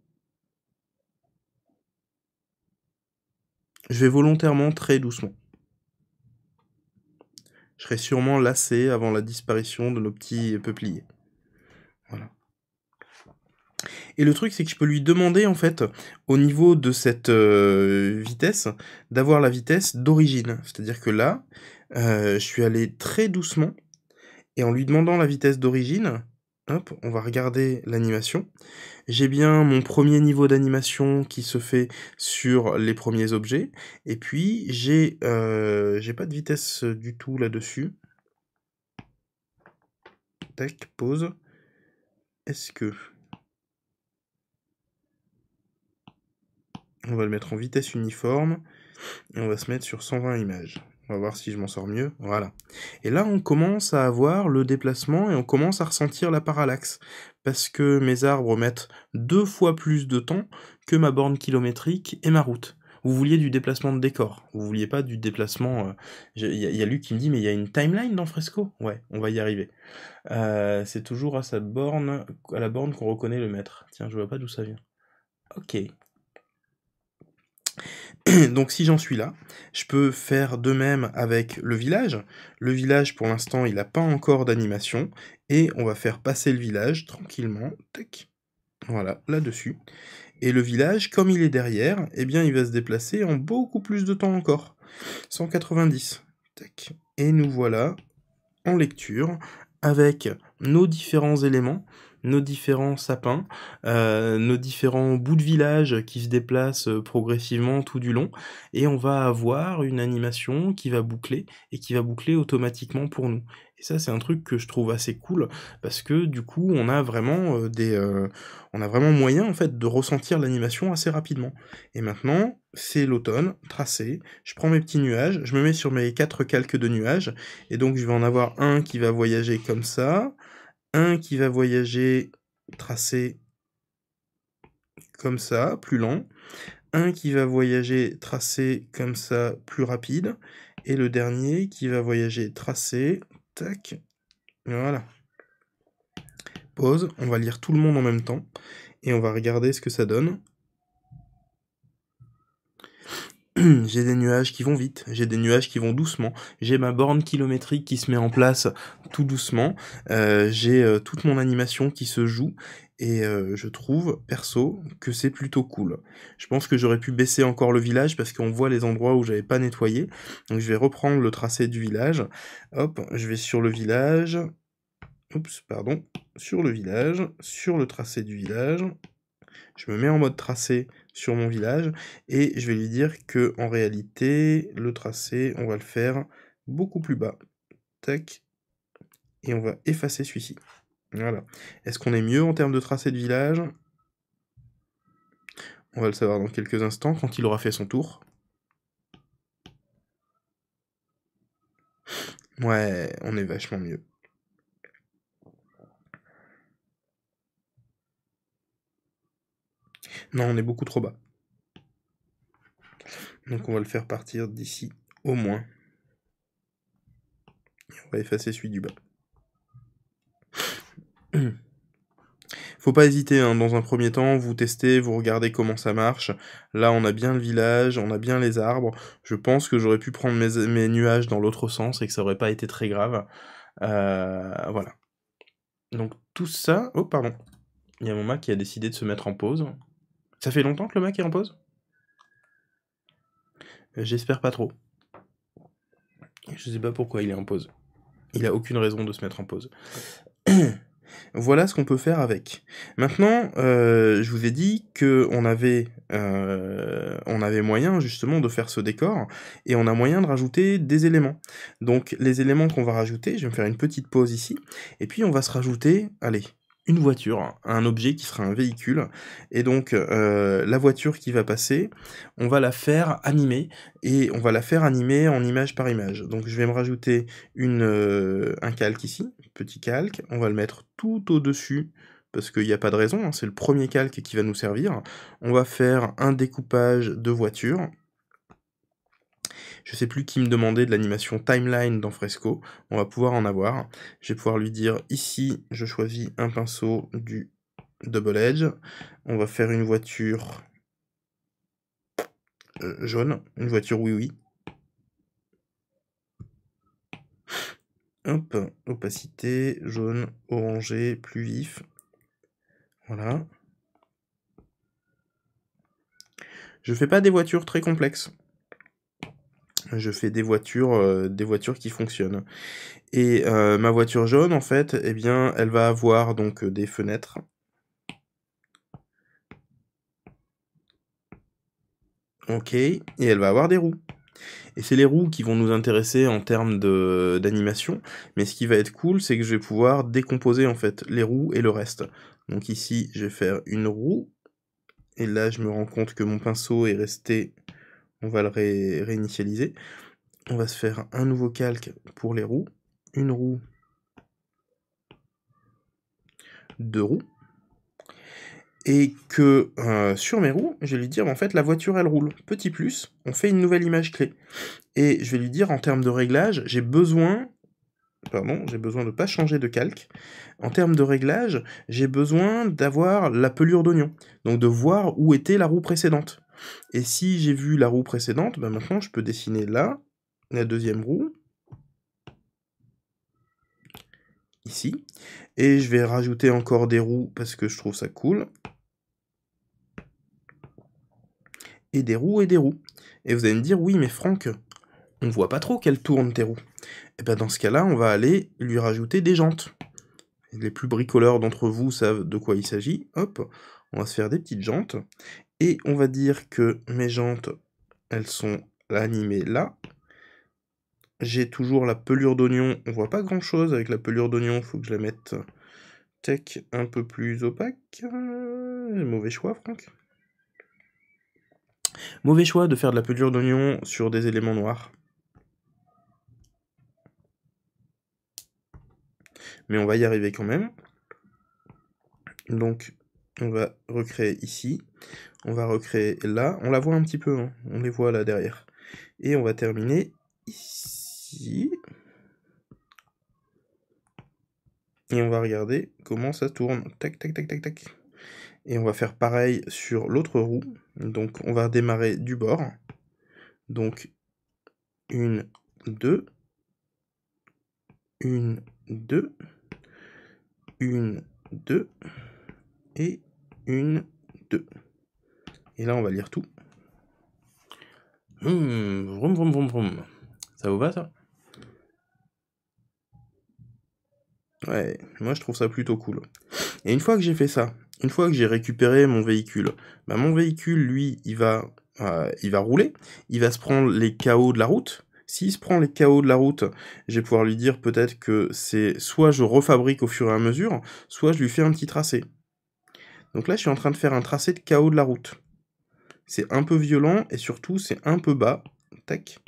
Je vais volontairement très doucement. Je serai sûrement lassé avant la disparition de nos petits peupliers. Voilà. Et le truc, c'est que je peux lui demander, en fait, au niveau de cette euh, vitesse, d'avoir la vitesse d'origine. C'est-à-dire que là, euh, je suis allé très doucement et en lui demandant la vitesse d'origine, hop, on va regarder l'animation. J'ai bien mon premier niveau d'animation qui se fait sur les premiers objets, et puis j'ai euh, pas de vitesse du tout là-dessus. Tac, pause. Est-ce que... On va le mettre en vitesse uniforme, et on va se mettre sur 120 images. On va voir si je m'en sors mieux. Voilà. Et là, on commence à avoir le déplacement et on commence à ressentir la parallaxe. Parce que mes arbres mettent deux fois plus de temps que ma borne kilométrique et ma route. Vous vouliez du déplacement de décor. Vous vouliez pas du déplacement... Euh, il y, a Luc qui me dit, mais il y a une timeline dans Fresco Ouais, on va y arriver. Euh, c'est toujours à, sa borne, à la borne qu'on reconnaît le maître. Tiens, je vois pas d'où ça vient. Ok. Donc si j'en suis là, je peux faire de même avec le village. Le village, pour l'instant, il n'a pas encore d'animation. Et on va faire passer le village tranquillement. Voilà, là-dessus. Et le village, comme il est derrière, eh bien, il va se déplacer en beaucoup plus de temps encore. 190. Et nous voilà en lecture avec nos différents éléments nos différents sapins, euh, nos différents bouts de village qui se déplacent euh, progressivement tout du long, et on va avoir une animation qui va boucler et qui va boucler automatiquement pour nous. Et ça, c'est un truc que je trouve assez cool parce que du coup, on a vraiment euh, des, on a vraiment moyen en fait de ressentir l'animation assez rapidement. Et maintenant, c'est l'automne, tracé. Je prends mes petits nuages, je me mets sur mes quatre calques de nuages, et donc je vais en avoir un qui va voyager comme ça, un qui va voyager tracé comme ça, plus lent, un qui va voyager tracé comme ça, plus rapide, et le dernier qui va voyager tracé, tac, voilà. Pause, on va lire tout le monde en même temps, et on va regarder ce que ça donne. j'ai des nuages qui vont vite, j'ai des nuages qui vont doucement, j'ai ma borne kilométrique qui se met en place tout doucement, euh, j'ai euh, toute mon animation qui se joue, et euh, je trouve, perso, que c'est plutôt cool. Je pense que j'aurais pu baisser encore le village parce qu'on voit les endroits où j'avais pas nettoyé, donc je vais reprendre le tracé du village, hop, je vais sur le village, oups, pardon, sur le village, sur le tracé du village, je me mets en mode tracé sur mon village et je vais lui dire que en réalité le tracé on va le faire beaucoup plus bas tac et on va effacer celui-ci voilà est-ce qu'on est mieux en termes de tracé de village on va le savoir dans quelques instants quand il aura fait son tour ouais on est vachement mieux Non, on est beaucoup trop bas. Donc on va le faire partir d'ici au moins. Et on va effacer celui du bas. Faut pas hésiter, hein. dans un premier temps, vous testez, vous regardez comment ça marche. Là, on a bien le village, on a bien les arbres. Je pense que j'aurais pu prendre mes, nuages dans l'autre sens et que ça aurait pas été très grave. Euh, voilà. Donc tout ça... Oh, pardon. Il y a mon qui a décidé de se mettre en pause. Ça fait longtemps que le Mac est en pause euh, J'espère pas trop. Je sais pas pourquoi il est en pause. Il a aucune raison de se mettre en pause. voilà ce qu'on peut faire avec. Maintenant, euh, je vous ai dit qu'on avait, euh, on avait moyen justement de faire ce décor et on a moyen de rajouter des éléments. Donc les éléments qu'on va rajouter, je vais me faire une petite pause ici et puis on va se rajouter, allez, une voiture, un objet qui sera un véhicule. Et donc euh, la voiture qui va passer, on va la faire animer et on va la faire animer en image par image. Donc je vais me rajouter une, euh, un calque ici, petit calque, on va le mettre tout au-dessus parce qu'il n'y a pas de raison, hein, c'est le premier calque qui va nous servir. On va faire un découpage de voiture, je sais plus qui me demandait de l'animation timeline dans Fresco. On va pouvoir en avoir. Je vais pouvoir lui dire ici, je choisis un pinceau du Double Edge. On va faire une voiture euh, jaune, une voiture oui oui. Hop, opacité, jaune, orangé, plus vif. Voilà. Je fais pas des voitures très complexes je fais des voitures, euh, des voitures qui fonctionnent. Et euh, ma voiture jaune, en fait, eh bien, elle va avoir donc euh, des fenêtres. Ok, et elle va avoir des roues. Et c'est les roues qui vont nous intéresser en termes d'animation, mais ce qui va être cool, c'est que je vais pouvoir décomposer en fait les roues et le reste. Donc ici, je vais faire une roue, et là je me rends compte que mon pinceau est resté on va le réinitialiser. On va se faire un nouveau calque pour les roues, une roue, deux roues, et que euh, sur mes roues, je vais lui dire en fait la voiture elle roule. Petit plus, on fait une nouvelle image clé. Et je vais lui dire en termes de réglage, j'ai besoin, pardon, j'ai besoin de pas changer de calque. En termes de réglage, j'ai besoin d'avoir la pelure d'oignon, donc de voir où était la roue précédente. Et si j'ai vu la roue précédente, ben, maintenant je peux dessiner là, la deuxième roue, ici. Et je vais rajouter encore des roues parce que je trouve ça cool. Et des roues et des roues. Et vous allez me dire, oui mais Franck, on voit pas trop qu'elle tourne tes roues. Et eh bien dans ce cas-là, on va aller lui rajouter des jantes. Les plus bricoleurs d'entre vous savent de quoi il s'agit. Hop, on va se faire des petites jantes. Et on va dire que mes jantes, elles sont animées là. J'ai toujours la pelure d'oignon. On voit pas grand chose avec la pelure d'oignon. Il faut que je la mette tech un peu plus opaque. Euh, mauvais choix, Franck. Mauvais choix de faire de la pelure d'oignon sur des éléments noirs. Mais on va y arriver quand même. Donc, on va recréer ici, on va recréer là, on la voit un petit peu, hein. on les voit là derrière. Et on va terminer ici. Et on va regarder comment ça tourne. Tac, tac, tac, tac, tac. Et on va faire pareil sur l'autre roue. Donc on va démarrer du bord. Donc une, deux, une, deux, une, deux, et une, deux. Et là, on va lire tout. Hum, ça vous va, ça Ouais, moi je trouve ça plutôt cool. Et une fois que j'ai fait ça, une fois que j'ai récupéré mon véhicule, bah, mon véhicule, lui, il va, euh, il va rouler, il va se prendre les chaos de la route. S'il se prend les chaos de la route, je vais pouvoir lui dire peut-être que c'est soit je refabrique au fur et à mesure, soit je lui fais un petit tracé. Donc là, je suis en train de faire un tracé de chaos de la route. C'est un peu violent et surtout, c'est un peu bas. Tac.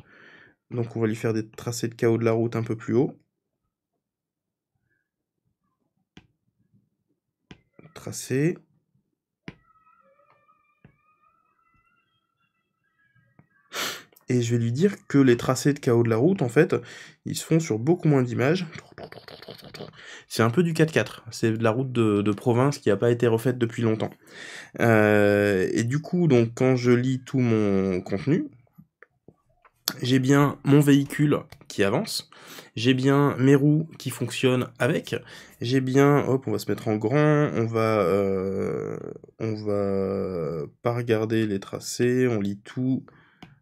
Donc on va lui faire des tracés de chaos de la route un peu plus haut. Tracé. Et je vais lui dire que les tracés de chaos de la route, en fait, ils se font sur beaucoup moins d'images. C'est un peu du 4x4. C'est de la route de, province qui n'a pas été refaite depuis longtemps. Euh, et du coup, donc, quand je lis tout mon contenu, j'ai bien mon véhicule qui avance, j'ai bien mes roues qui fonctionnent avec, j'ai bien, hop, on va se mettre en grand, on va, euh, on va pas regarder les tracés, on lit tout,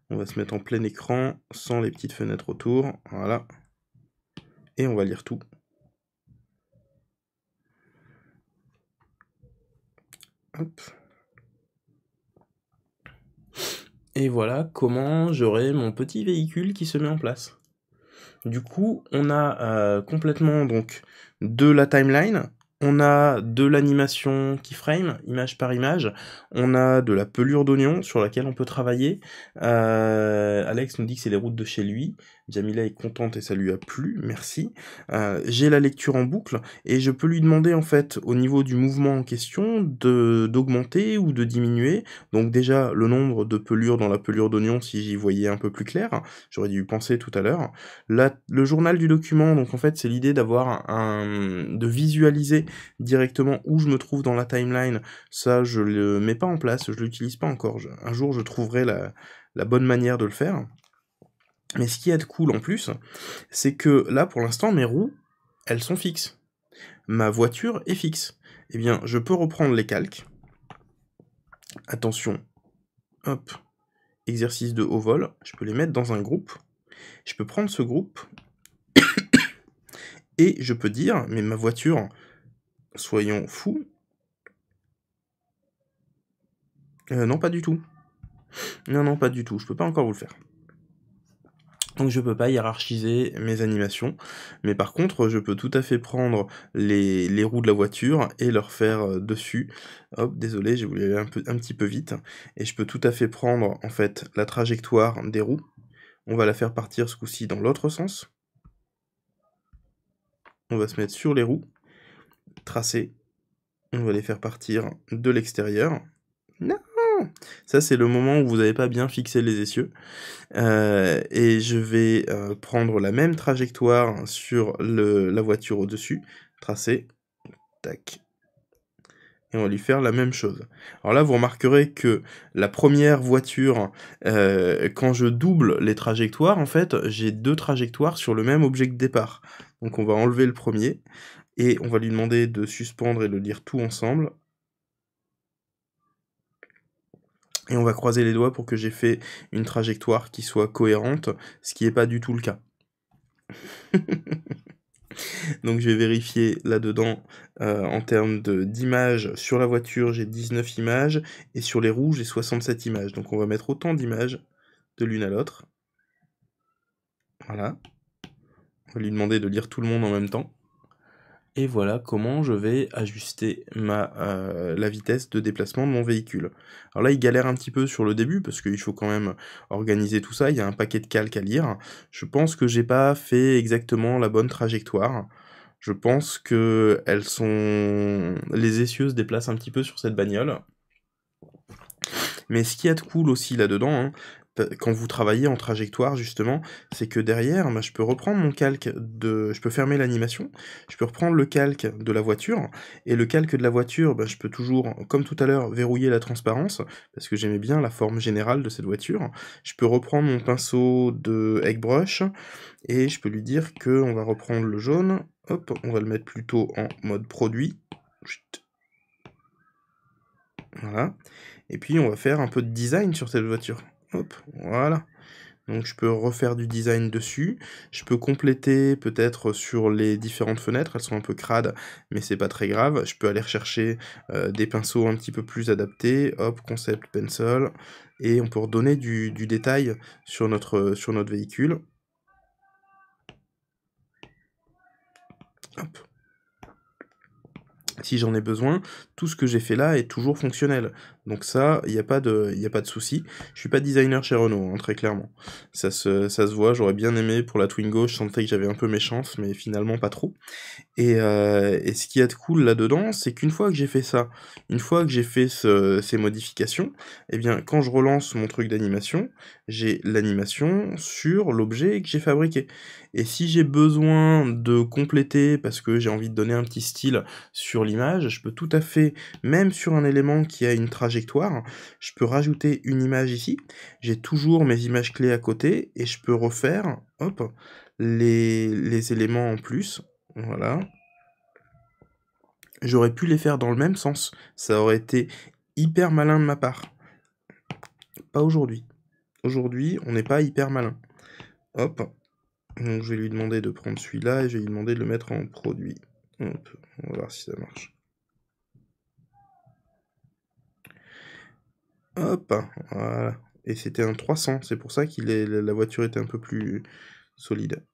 on va se mettre en plein écran sans les petites fenêtres autour, voilà, et on va lire tout. Et voilà comment j'aurai mon petit véhicule qui se met en place. Du coup, on a euh, complètement donc de la timeline, on a de l'animation keyframe, image par image, on a de la pelure d'oignon sur laquelle on peut travailler. Euh, Alex nous dit que c'est les routes de chez lui. Jamila est contente et ça lui a plu, merci. Euh, j'ai la lecture en boucle et je peux lui demander en fait au niveau du mouvement en question de d'augmenter ou de diminuer. Donc déjà le nombre de pelures dans la pelure d'oignon si j'y voyais un peu plus clair, j'aurais dû y penser tout à l'heure. Le journal du document, donc en fait c'est l'idée d'avoir un de visualiser directement où je me trouve dans la timeline. Ça je le mets pas en place, je l'utilise pas encore. un jour je trouverai la, la bonne manière de le faire. Mais ce qui est de cool en plus, c'est que là pour l'instant mes roues, elles sont fixes. Ma voiture est fixe. Eh bien, je peux reprendre les calques. Attention. Hop. Exercice de haut vol. Je peux les mettre dans un groupe. Je peux prendre ce groupe. et je peux dire, mais ma voiture, soyons fous. Euh, non, pas du tout. Non, non, pas du tout. Je peux pas encore vous le faire. Donc je peux pas hiérarchiser mes animations, mais par contre je peux tout à fait prendre les, roues de la voiture et leur faire euh, dessus. Hop, désolé, j'ai voulu aller un, peu, un petit peu vite. Et je peux tout à fait prendre en fait la trajectoire des roues. On va la faire partir ce coup-ci dans l'autre sens. On va se mettre sur les roues, tracer. On va les faire partir de l'extérieur. Non ça, c'est le moment où vous n'avez pas bien fixé les essieux. Euh, et je vais euh, prendre la même trajectoire sur la voiture au-dessus. Tracer. Tac. Et on va lui faire la même chose. Alors là, vous remarquerez que la première voiture, euh, quand je double les trajectoires, en fait, j'ai deux trajectoires sur le même objet de départ. Donc on va enlever le premier et on va lui demander de suspendre et de lire tout ensemble. Et on va croiser les doigts pour que j'ai fait une trajectoire qui soit cohérente, ce qui n'est pas du tout le cas. Donc je vais vérifier là-dedans euh, en termes d'images. Sur la voiture, j'ai 19 images et sur les roues, j'ai 67 images. Donc on va mettre autant d'images de l'une à l'autre. Voilà. On va lui demander de lire tout le monde en même temps et voilà comment je vais ajuster ma, euh, la vitesse de déplacement de mon véhicule. Alors là, il galère un petit peu sur le début parce qu'il faut quand même organiser tout ça. Il y a un paquet de calques à lire. Je pense que j'ai pas fait exactement la bonne trajectoire. Je pense que elles sont les essieux se déplacent un petit peu sur cette bagnole. Mais ce qu'il y a de cool aussi là-dedans, hein, euh, quand vous travaillez en trajectoire justement, c'est que derrière, bah, je peux reprendre mon calque de, je peux fermer l'animation, je peux reprendre le calque de la voiture et le calque de la voiture, bah, je peux toujours, comme tout à l'heure, verrouiller la transparence parce que j'aimais bien la forme générale de cette voiture. Je peux reprendre mon pinceau de egg et je peux lui dire que on va reprendre le jaune. Hop, on va le mettre plutôt en mode produit. Voilà. Et puis on va faire un peu de design sur cette voiture. Hop, voilà. Donc je peux refaire du design dessus. Je peux compléter peut-être sur les différentes fenêtres. Elles sont un peu crades, mais c'est pas très grave. Je peux aller rechercher euh, des pinceaux un petit peu plus adaptés. Hop, concept pencil. Et on peut redonner du, du détail sur notre, sur notre véhicule. si j'en ai besoin, tout ce que j'ai fait là est toujours fonctionnel. Donc ça, il n'y a pas de, y a pas de souci. Je suis pas designer chez Renault, hein, très clairement. Ça se, voit, j'aurais bien aimé pour la Twingo, je sentais que j'avais un peu mes chances, mais finalement pas trop. Et, euh, et ce qu'il y a de cool là-dedans, c'est qu'une fois que j'ai fait ça, une fois que j'ai fait ces modifications, eh bien quand je relance mon truc d'animation, j'ai l'animation sur l'objet que j'ai fabriqué. Et si j'ai besoin de compléter parce que j'ai envie de donner un petit style sur l'image, je peux tout à fait, même sur un élément qui a une trace je peux rajouter une image ici, j'ai toujours mes images clés à côté, et je peux refaire, hop, les, éléments en plus, voilà. J'aurais pu les faire dans le même sens, ça aurait été hyper malin de ma part. Pas aujourd'hui. Aujourd'hui, on n'est pas hyper malin. Hop. Donc je vais lui demander de prendre celui-là et je vais lui demander de le mettre en produit. On va voir si ça marche. Hop, voilà. Et c'était un 300, c'est pour ça que la voiture était un peu plus solide.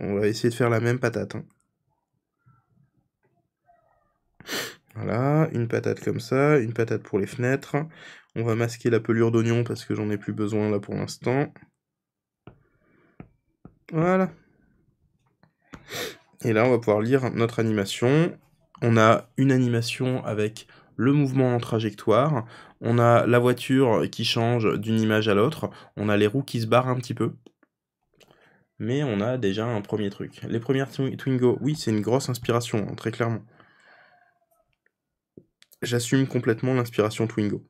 On va essayer de faire la même patate. Hein. Voilà, une patate comme ça, une patate pour les fenêtres. On va masquer la pelure d'oignon parce que j'en ai plus besoin là pour l'instant. Voilà. Et là, on va pouvoir lire notre animation on a une animation avec le mouvement en trajectoire, on a la voiture qui change d'une image à l'autre, on a les roues qui se barrent un petit peu. Mais on a déjà un premier truc. Les premières Twingo, oui, c'est une grosse inspiration, hein, très clairement. J'assume complètement l'inspiration Twingo.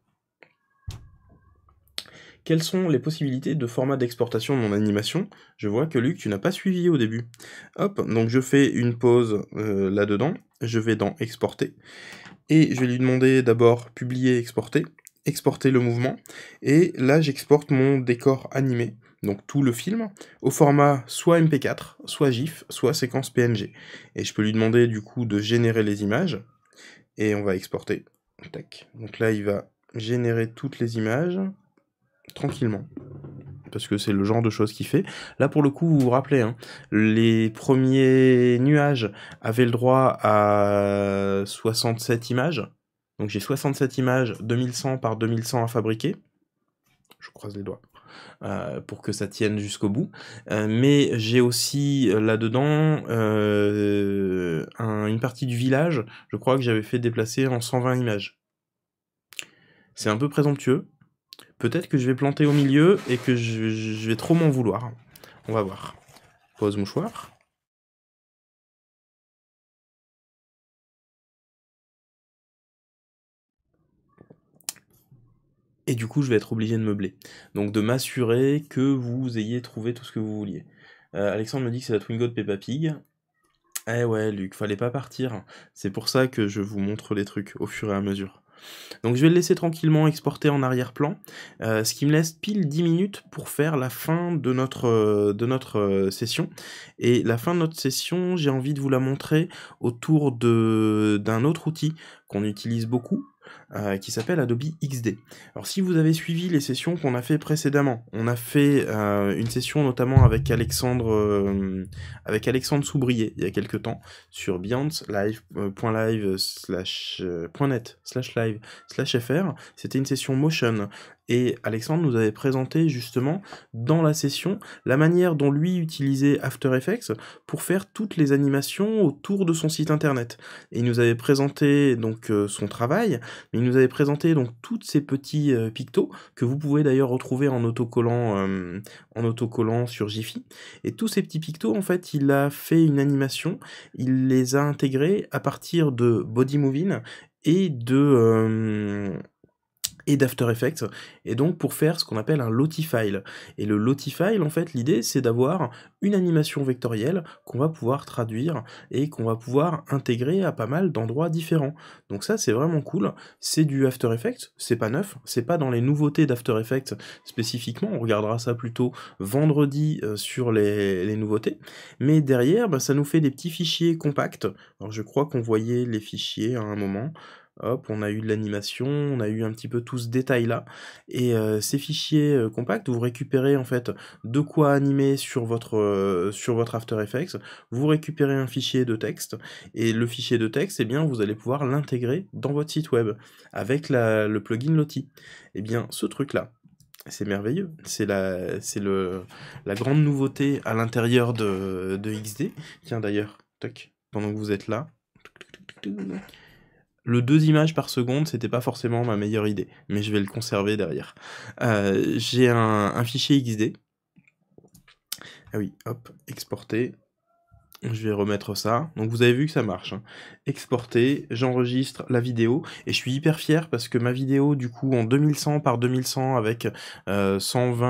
Quelles sont les possibilités de format d'exportation de mon animation Je vois que Luc, tu n'as pas suivi au début. Hop, donc je fais une pause euh, là-dedans je vais dans exporter, et je vais lui demander d'abord publier, exporter, exporter le mouvement, et là j'exporte mon décor animé, donc tout le film, au format soit MP4, soit GIF, soit séquence PNG. Et je peux lui demander du coup de générer les images, et on va exporter. Tac. Donc là il va générer toutes les images tranquillement. Parce que c'est le genre de choses qu'il fait. Là, pour le coup, vous vous rappelez, hein, les premiers nuages avaient le droit à 67 images. Donc j'ai 67 images 2100 par 2100 à fabriquer. Je croise les doigts. Euh, pour que ça tienne jusqu'au bout. Euh, mais j'ai aussi euh, là-dedans une partie du village, je crois que j'avais fait déplacer en 120 images. C'est un peu présomptueux, Peut-être que je vais planter au milieu et que je, vais trop m'en vouloir. On va voir. Pose mouchoir. Et du coup, je vais être obligé de meubler. Donc de m'assurer que vous ayez trouvé tout ce que vous vouliez. Euh, Alexandre me dit que c'est la Twingo de Peppa Pig. Eh ouais, Luc, fallait pas partir. C'est pour ça que je vous montre les trucs au fur et à mesure. Donc je vais le laisser tranquillement exporter en arrière-plan, euh, ce qui me laisse pile 10 minutes pour faire la fin de notre, euh, de notre euh, session. Et la fin de notre session, j'ai envie de vous la montrer autour d'un autre outil qu'on utilise beaucoup, euh, qui s'appelle Adobe XD. Alors si vous avez suivi les sessions qu'on a fait précédemment, on a fait euh, une session notamment avec Alexandre euh, avec Alexandre Soubrier il y a quelques temps sur live live slash fr. C'était une session motion et Alexandre nous avait présenté justement dans la session la manière dont lui utilisait After Effects pour faire toutes les animations autour de son site internet. Et il nous avait présenté donc son travail, il nous avait présenté donc toutes ces petits euh, pictos que vous pouvez d'ailleurs retrouver en autocollant, euh, en autocollant sur Jiffy. Et tous ces petits pictos, en fait, il a fait une animation. Il les a intégrés à partir de Bodymovin et de euh, et d'After Effects, et donc pour faire ce qu'on appelle un Lottie file. Et le Lottie file, en fait, l'idée c'est d'avoir une animation vectorielle qu'on va pouvoir traduire et qu'on va pouvoir intégrer à pas mal d'endroits différents. Donc ça c'est vraiment cool, c'est du After Effects, c'est pas neuf, c'est pas dans les nouveautés d'After Effects spécifiquement, on regardera ça plutôt vendredi euh, sur les, nouveautés, mais derrière bah, ça nous fait des petits fichiers compacts, alors je crois qu'on voyait les fichiers à un moment, Hop, on a eu de l'animation, on a eu un petit peu tout ce détail-là. Et euh, ces fichiers euh, compacts, vous récupérez en fait de quoi animer sur votre, euh, sur votre After Effects. Vous récupérez un fichier de texte, et le fichier de texte, eh bien, vous allez pouvoir l'intégrer dans votre site web avec le plugin Lottie. Et eh bien, ce truc-là, c'est merveilleux. C'est la, la grande nouveauté à l'intérieur de, XD. Tiens d'ailleurs, toc, pendant que vous êtes là le 2 images par seconde, c'était pas forcément ma meilleure idée, mais je vais le conserver derrière. Euh, j'ai un, un, fichier XD. Ah oui, hop, exporter. Je vais remettre ça. Donc vous avez vu que ça marche. Hein. Exporter, j'enregistre la vidéo et je suis hyper fier parce que ma vidéo du coup en 2100 par 2100 avec 120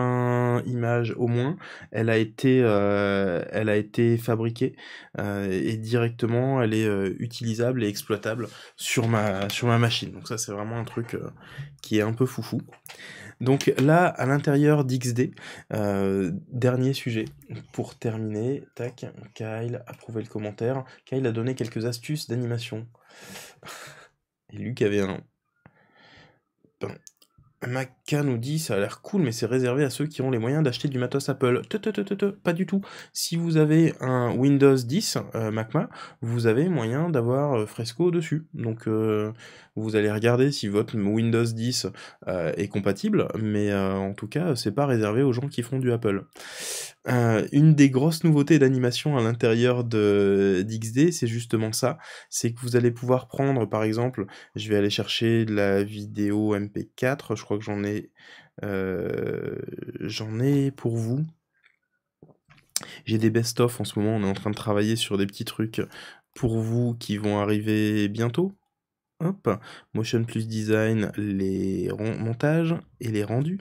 euh, images au moins, elle a été, euh, elle a été fabriquée euh, et directement elle est utilisable et exploitable sur ma, sur ma machine. Donc ça c'est vraiment un truc qui est un peu foufou. Donc là, à l'intérieur d'XD, euh, dernier sujet pour terminer. Tac, Kyle a prouvé le commentaire. Kyle a donné quelques astuces d'animation. Et Luc avait un. Maca nous dit ça a l'air cool, mais c'est réservé à ceux qui ont les moyens d'acheter du matos Apple. pas du tout. Si vous avez un Windows 10 euh, Macma, vous avez moyen d'avoir euh, Fresco dessus. Donc euh, vous allez regarder si votre Windows 10 euh, est compatible, mais euh, en tout cas, c'est pas réservé aux gens qui font du Apple. Euh, une des grosses nouveautés d'animation à l'intérieur de d'XD, c'est justement ça, c'est que vous allez pouvoir prendre, par exemple, je vais aller chercher de la vidéo MP4, je crois que j'en ai, j'en ai pour vous. J'ai des best-of en ce moment, on est en train de travailler sur des petits trucs pour vous qui vont arriver bientôt, Hop, motion plus design, les montages et les rendus.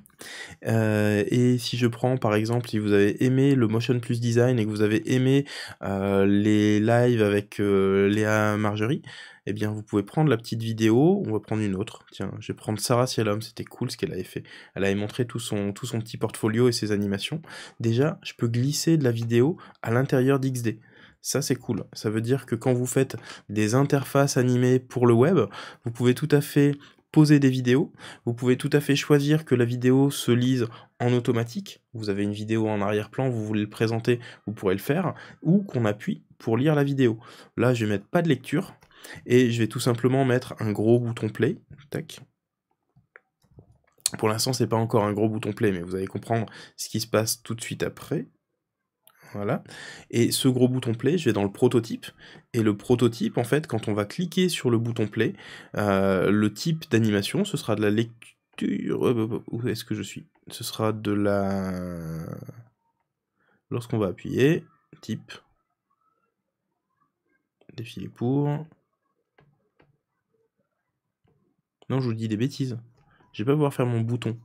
Euh, et si je prends par exemple, si vous avez aimé le motion plus design et que vous avez aimé euh, les lives avec euh, Léa Margerie, eh bien vous pouvez prendre la petite vidéo, on va prendre une autre. Tiens, je vais prendre Sarah Cialom, c'était cool ce qu'elle avait fait. Elle avait montré tout son, tout son petit portfolio et ses animations. Déjà, je peux glisser de la vidéo à l'intérieur d'XD. Ça, c'est cool. Ça veut dire que quand vous faites des interfaces animées pour le web, vous pouvez tout à fait poser des vidéos. Vous pouvez tout à fait choisir que la vidéo se lise en automatique. Vous avez une vidéo en arrière-plan, vous voulez le présenter, vous pourrez le faire. Ou qu'on appuie pour lire la vidéo. Là, je vais mettre pas de lecture. Et je vais tout simplement mettre un gros bouton play. Tac. Pour l'instant, ce n'est pas encore un gros bouton play, mais vous allez comprendre ce qui se passe tout de suite après. Voilà. Et ce gros bouton play, je vais dans le prototype. Et le prototype, en fait, quand on va cliquer sur le bouton play, euh, le type d'animation, ce sera de la lecture. Où est-ce que je suis Ce sera de la. Lorsqu'on va appuyer, type. Défiler pour. Non, je vous dis des bêtises je vais pas pouvoir faire mon bouton.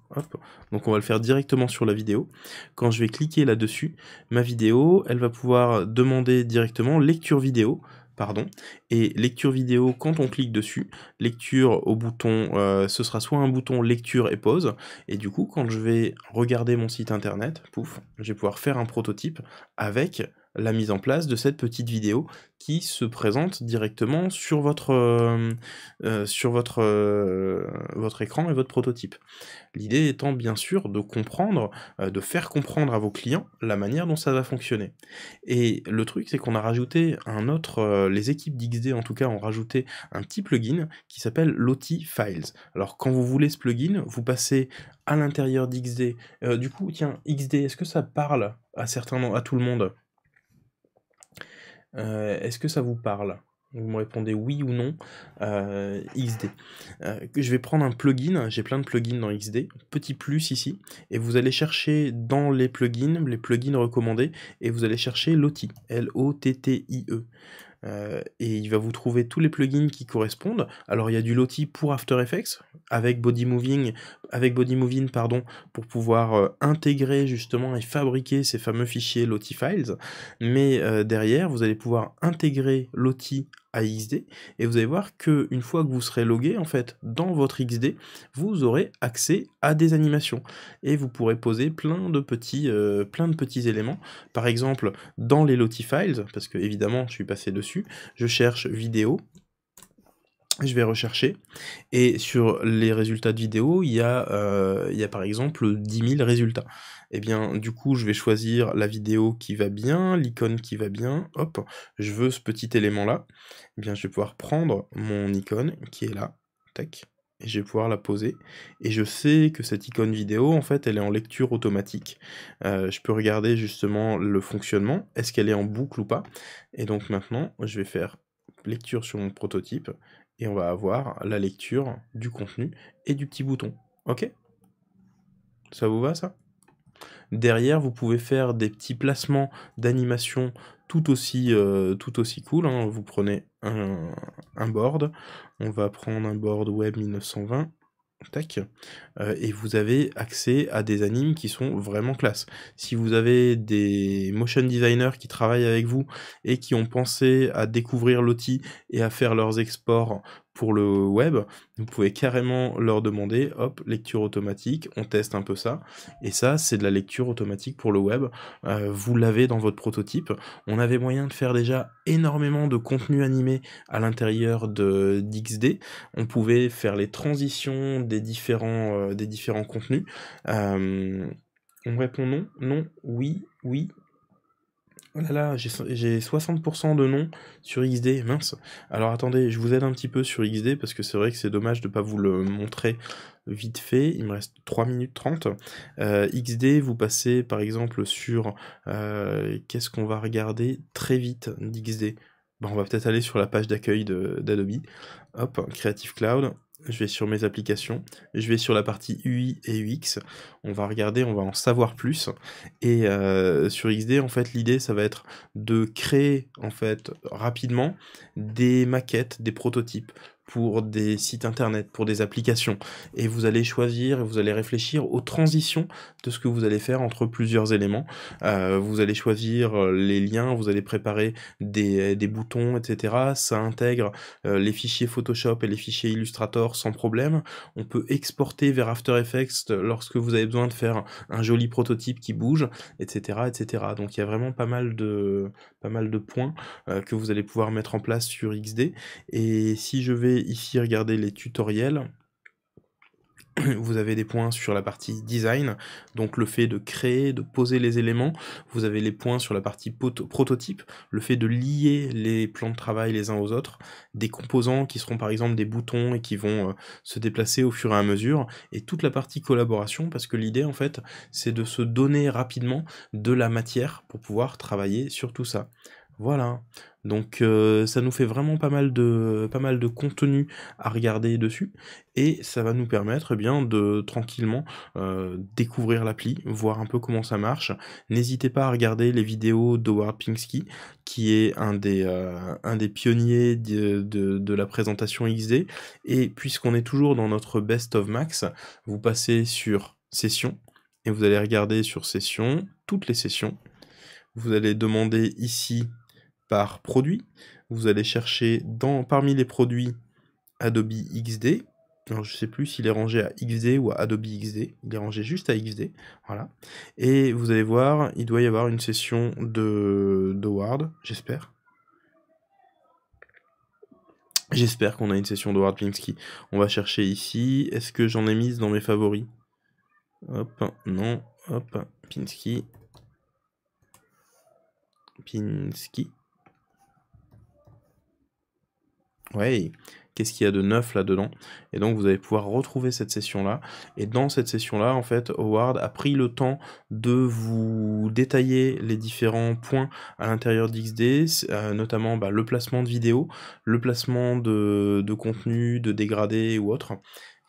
Donc on va le faire directement sur la vidéo. Quand je vais cliquer là-dessus, ma vidéo, elle va pouvoir demander directement lecture vidéo. Pardon. Et lecture vidéo, quand on clique dessus, lecture au bouton, euh, ce sera soit un bouton lecture et pause, et du coup, quand je vais regarder mon site internet, pouf, je vais pouvoir faire un prototype avec la mise en place de cette petite vidéo qui se présente directement sur votre, euh, euh, sur votre, euh, votre écran et votre prototype. L'idée étant bien sûr de comprendre, de faire comprendre à vos clients la manière dont ça va fonctionner. Et le truc, c'est qu'on a rajouté un autre, les équipes d'XD en tout cas ont rajouté un petit plugin qui s'appelle Loti Files. Alors quand vous voulez ce plugin, vous passez à l'intérieur d'XD. du coup, tiens, XD, est-ce que ça parle à certains, à tout le monde euh, est-ce que ça vous parle Vous me répondez oui ou non euh, XD. Euh, je vais prendre un plugin, j'ai plein de plugins dans XD, petit plus ici, et vous allez chercher dans les plugins, les plugins recommandés, et vous allez chercher l'OTI, L-O-T-T-I-E. Euh, et il va vous trouver tous les plugins qui correspondent. Alors il y a du loti pour After Effects avec Body Moving, avec Body pardon, pour pouvoir euh, intégrer justement et fabriquer ces fameux fichiers loti files. Mais euh, derrière, vous allez pouvoir intégrer loti XD et vous allez voir que une fois que vous serez logué en fait dans votre XD, vous aurez accès à des animations et vous pourrez poser plein de petits euh, plein de petits éléments. Par exemple, dans les Lottie files parce que évidemment, je suis passé dessus, je cherche vidéo je vais rechercher. Et sur les résultats de vidéo, il y a, euh, il y a par exemple 10 000 résultats eh bien du coup je vais choisir la vidéo qui va bien, l'icône qui va bien, hop, je veux ce petit élément là, eh bien je vais pouvoir prendre mon icône qui est là, tac, et je vais pouvoir la poser. Et je sais que cette icône vidéo, en fait, elle est en lecture automatique. Euh, je peux regarder justement le fonctionnement, est-ce qu'elle est en boucle ou pas. Et donc maintenant, je vais faire lecture sur mon prototype, et on va avoir la lecture du contenu et du petit bouton. Ok Ça vous va ça Derrière, vous pouvez faire des petits placements d'animation tout aussi, euh, tout aussi cool. Hein. Vous prenez un, board. On va prendre un board web 1920 tac, euh, et vous avez accès à des animes qui sont vraiment classe. Si vous avez des motion designers qui travaillent avec vous et qui ont pensé à découvrir l'outil et à faire leurs exports le web, vous pouvez carrément leur demander, hop, lecture automatique, on teste un peu ça. Et ça, c'est de la lecture automatique pour le web. Euh, vous l'avez dans votre prototype. On avait moyen de faire déjà énormément de contenu animé à l'intérieur de d'XD. On pouvait faire les transitions des différents, euh, des différents contenus. Euh, on répond non, non, oui, oui, Oh là là, j'ai 60% de non sur XD, mince. Alors attendez, je vous aide un petit peu sur XD parce que c'est vrai que c'est dommage de ne pas vous le montrer vite fait. Il me reste 3 minutes 30. Euh, XD, vous passez par exemple sur euh, qu'est-ce qu'on va regarder très vite d'XD. on va peut-être aller sur la page d'accueil d'Adobe. Hop, Creative Cloud, je vais sur mes applications, je vais sur la partie UI et UX, on va regarder, on va en savoir plus. Et euh, sur XD, en fait, l'idée, ça va être de créer, en fait, rapidement des maquettes, des prototypes pour des sites internet, pour des applications. Et vous allez choisir, vous allez réfléchir aux transitions de ce que vous allez faire entre plusieurs éléments. Euh, vous allez choisir euh, les liens, vous allez préparer des, euh, boutons, etc. Ça intègre les fichiers Photoshop et les fichiers Illustrator sans problème. On peut exporter vers After Effects lorsque vous avez besoin de faire un joli prototype qui bouge, etc. etc. Donc il y a vraiment pas mal de, pas mal de points que vous allez pouvoir mettre en place sur XD. Et si je vais ici regardez les tutoriels, vous avez des points sur la partie design, donc le fait de créer, de poser les éléments. Vous avez les points sur la partie prototype, le fait de lier les plans de travail les uns aux autres, des composants qui seront par exemple des boutons et qui vont euh, se déplacer au fur et à mesure, et toute la partie collaboration, parce que l'idée en fait, c'est de se donner rapidement de la matière pour pouvoir travailler sur tout ça. Voilà. Donc euh, ça nous fait vraiment pas mal de pas mal de contenu à regarder dessus et ça va nous permettre eh bien de tranquillement euh, découvrir l'appli, voir un peu comment ça marche. N'hésitez pas à regarder les vidéos d'Howard Pinsky qui est un des euh, un des pionniers de, de la présentation XD et puisqu'on est toujours dans notre best of max, vous passez sur session et vous allez regarder sur session toutes les sessions. Vous allez demander ici par produit. Vous allez chercher dans, parmi les produits Adobe XD. je ne sais plus s'il est rangé à XD ou à Adobe XD. Il est rangé juste à XD. Voilà. Et vous allez voir, il doit y avoir une session de, de j'espère. J'espère qu'on a une session de Word Pinsky. On va chercher ici. Est-ce que j'en ai mise dans mes favoris Hop, non. Hop, Pinsky. Pinsky. Ouais, qu'est-ce qu'il y a de neuf là-dedans Et donc vous allez pouvoir retrouver cette session-là. Et dans cette session-là, en fait, Howard a pris le temps de vous détailler les différents points à l'intérieur d'XD, euh, notamment bah, le placement de vidéos, le placement de, contenu, de dégradés ou autres,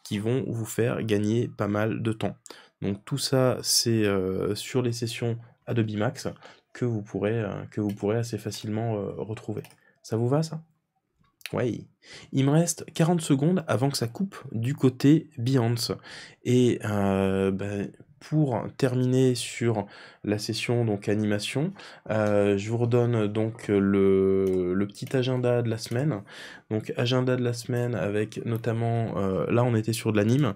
qui vont vous faire gagner pas mal de temps. Donc tout ça, c'est euh, sur les sessions Adobe Max que vous pourrez, euh, que vous pourrez assez facilement retrouver. Ça vous va ça oui. Il me reste 40 secondes avant que ça coupe du côté Beyoncé. Et euh, ben, pour terminer sur la session donc animation, euh, je vous redonne donc le, petit agenda de la semaine. Donc agenda de la semaine avec notamment, euh, là on était sur de l'anime,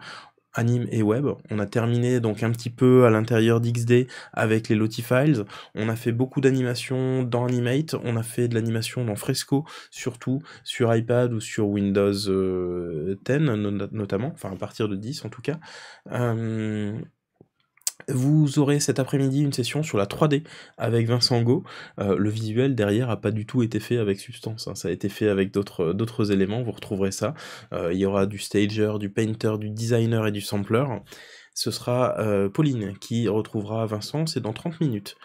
anime et web. On a terminé donc un petit peu à l'intérieur d'XD avec les Files, On a fait beaucoup d'animation dans Animate. On a fait de l'animation dans Fresco, surtout sur iPad ou sur Windows 10 euh, notamment, enfin à partir de 10 en tout cas. Euh, vous aurez cet après-midi une session sur la 3D avec Vincent Go. Euh, le visuel derrière n'a pas du tout été fait avec Substance, hein. ça a été fait avec d'autres euh, éléments, vous retrouverez ça. Euh, il y aura du stager, du painter, du designer et du sampler. Ce sera Pauline qui retrouvera Vincent, c'est dans 30 minutes.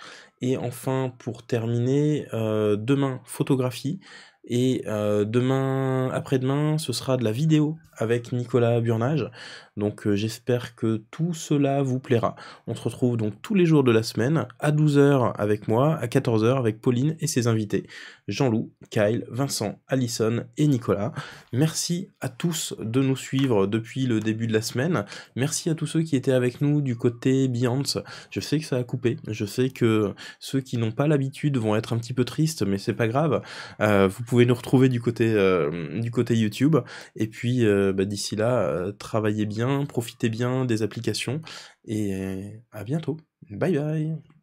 Et enfin, pour terminer, demain, photographie. Et euh, demain, après-demain, ce sera de la vidéo avec Nicolas Burnage. Donc euh, j'espère que tout cela vous plaira. On se retrouve donc tous les jours de la semaine, à 12h avec moi, à 14h avec Pauline et ses invités, Jean-Loup, Kyle, Vincent, Allison et Nicolas. Merci à tous de nous suivre depuis le début de la semaine. Merci à tous ceux qui étaient avec nous du côté Beyoncé. Je sais que ça a coupé, je sais que ceux qui n'ont pas l'habitude vont être un petit peu tristes, mais c'est pas grave. Euh, pouvez nous retrouver du côté, euh, du côté YouTube. Et puis, euh, bah, d'ici là, euh, travaillez bien, profitez bien des applications et à bientôt. Bye bye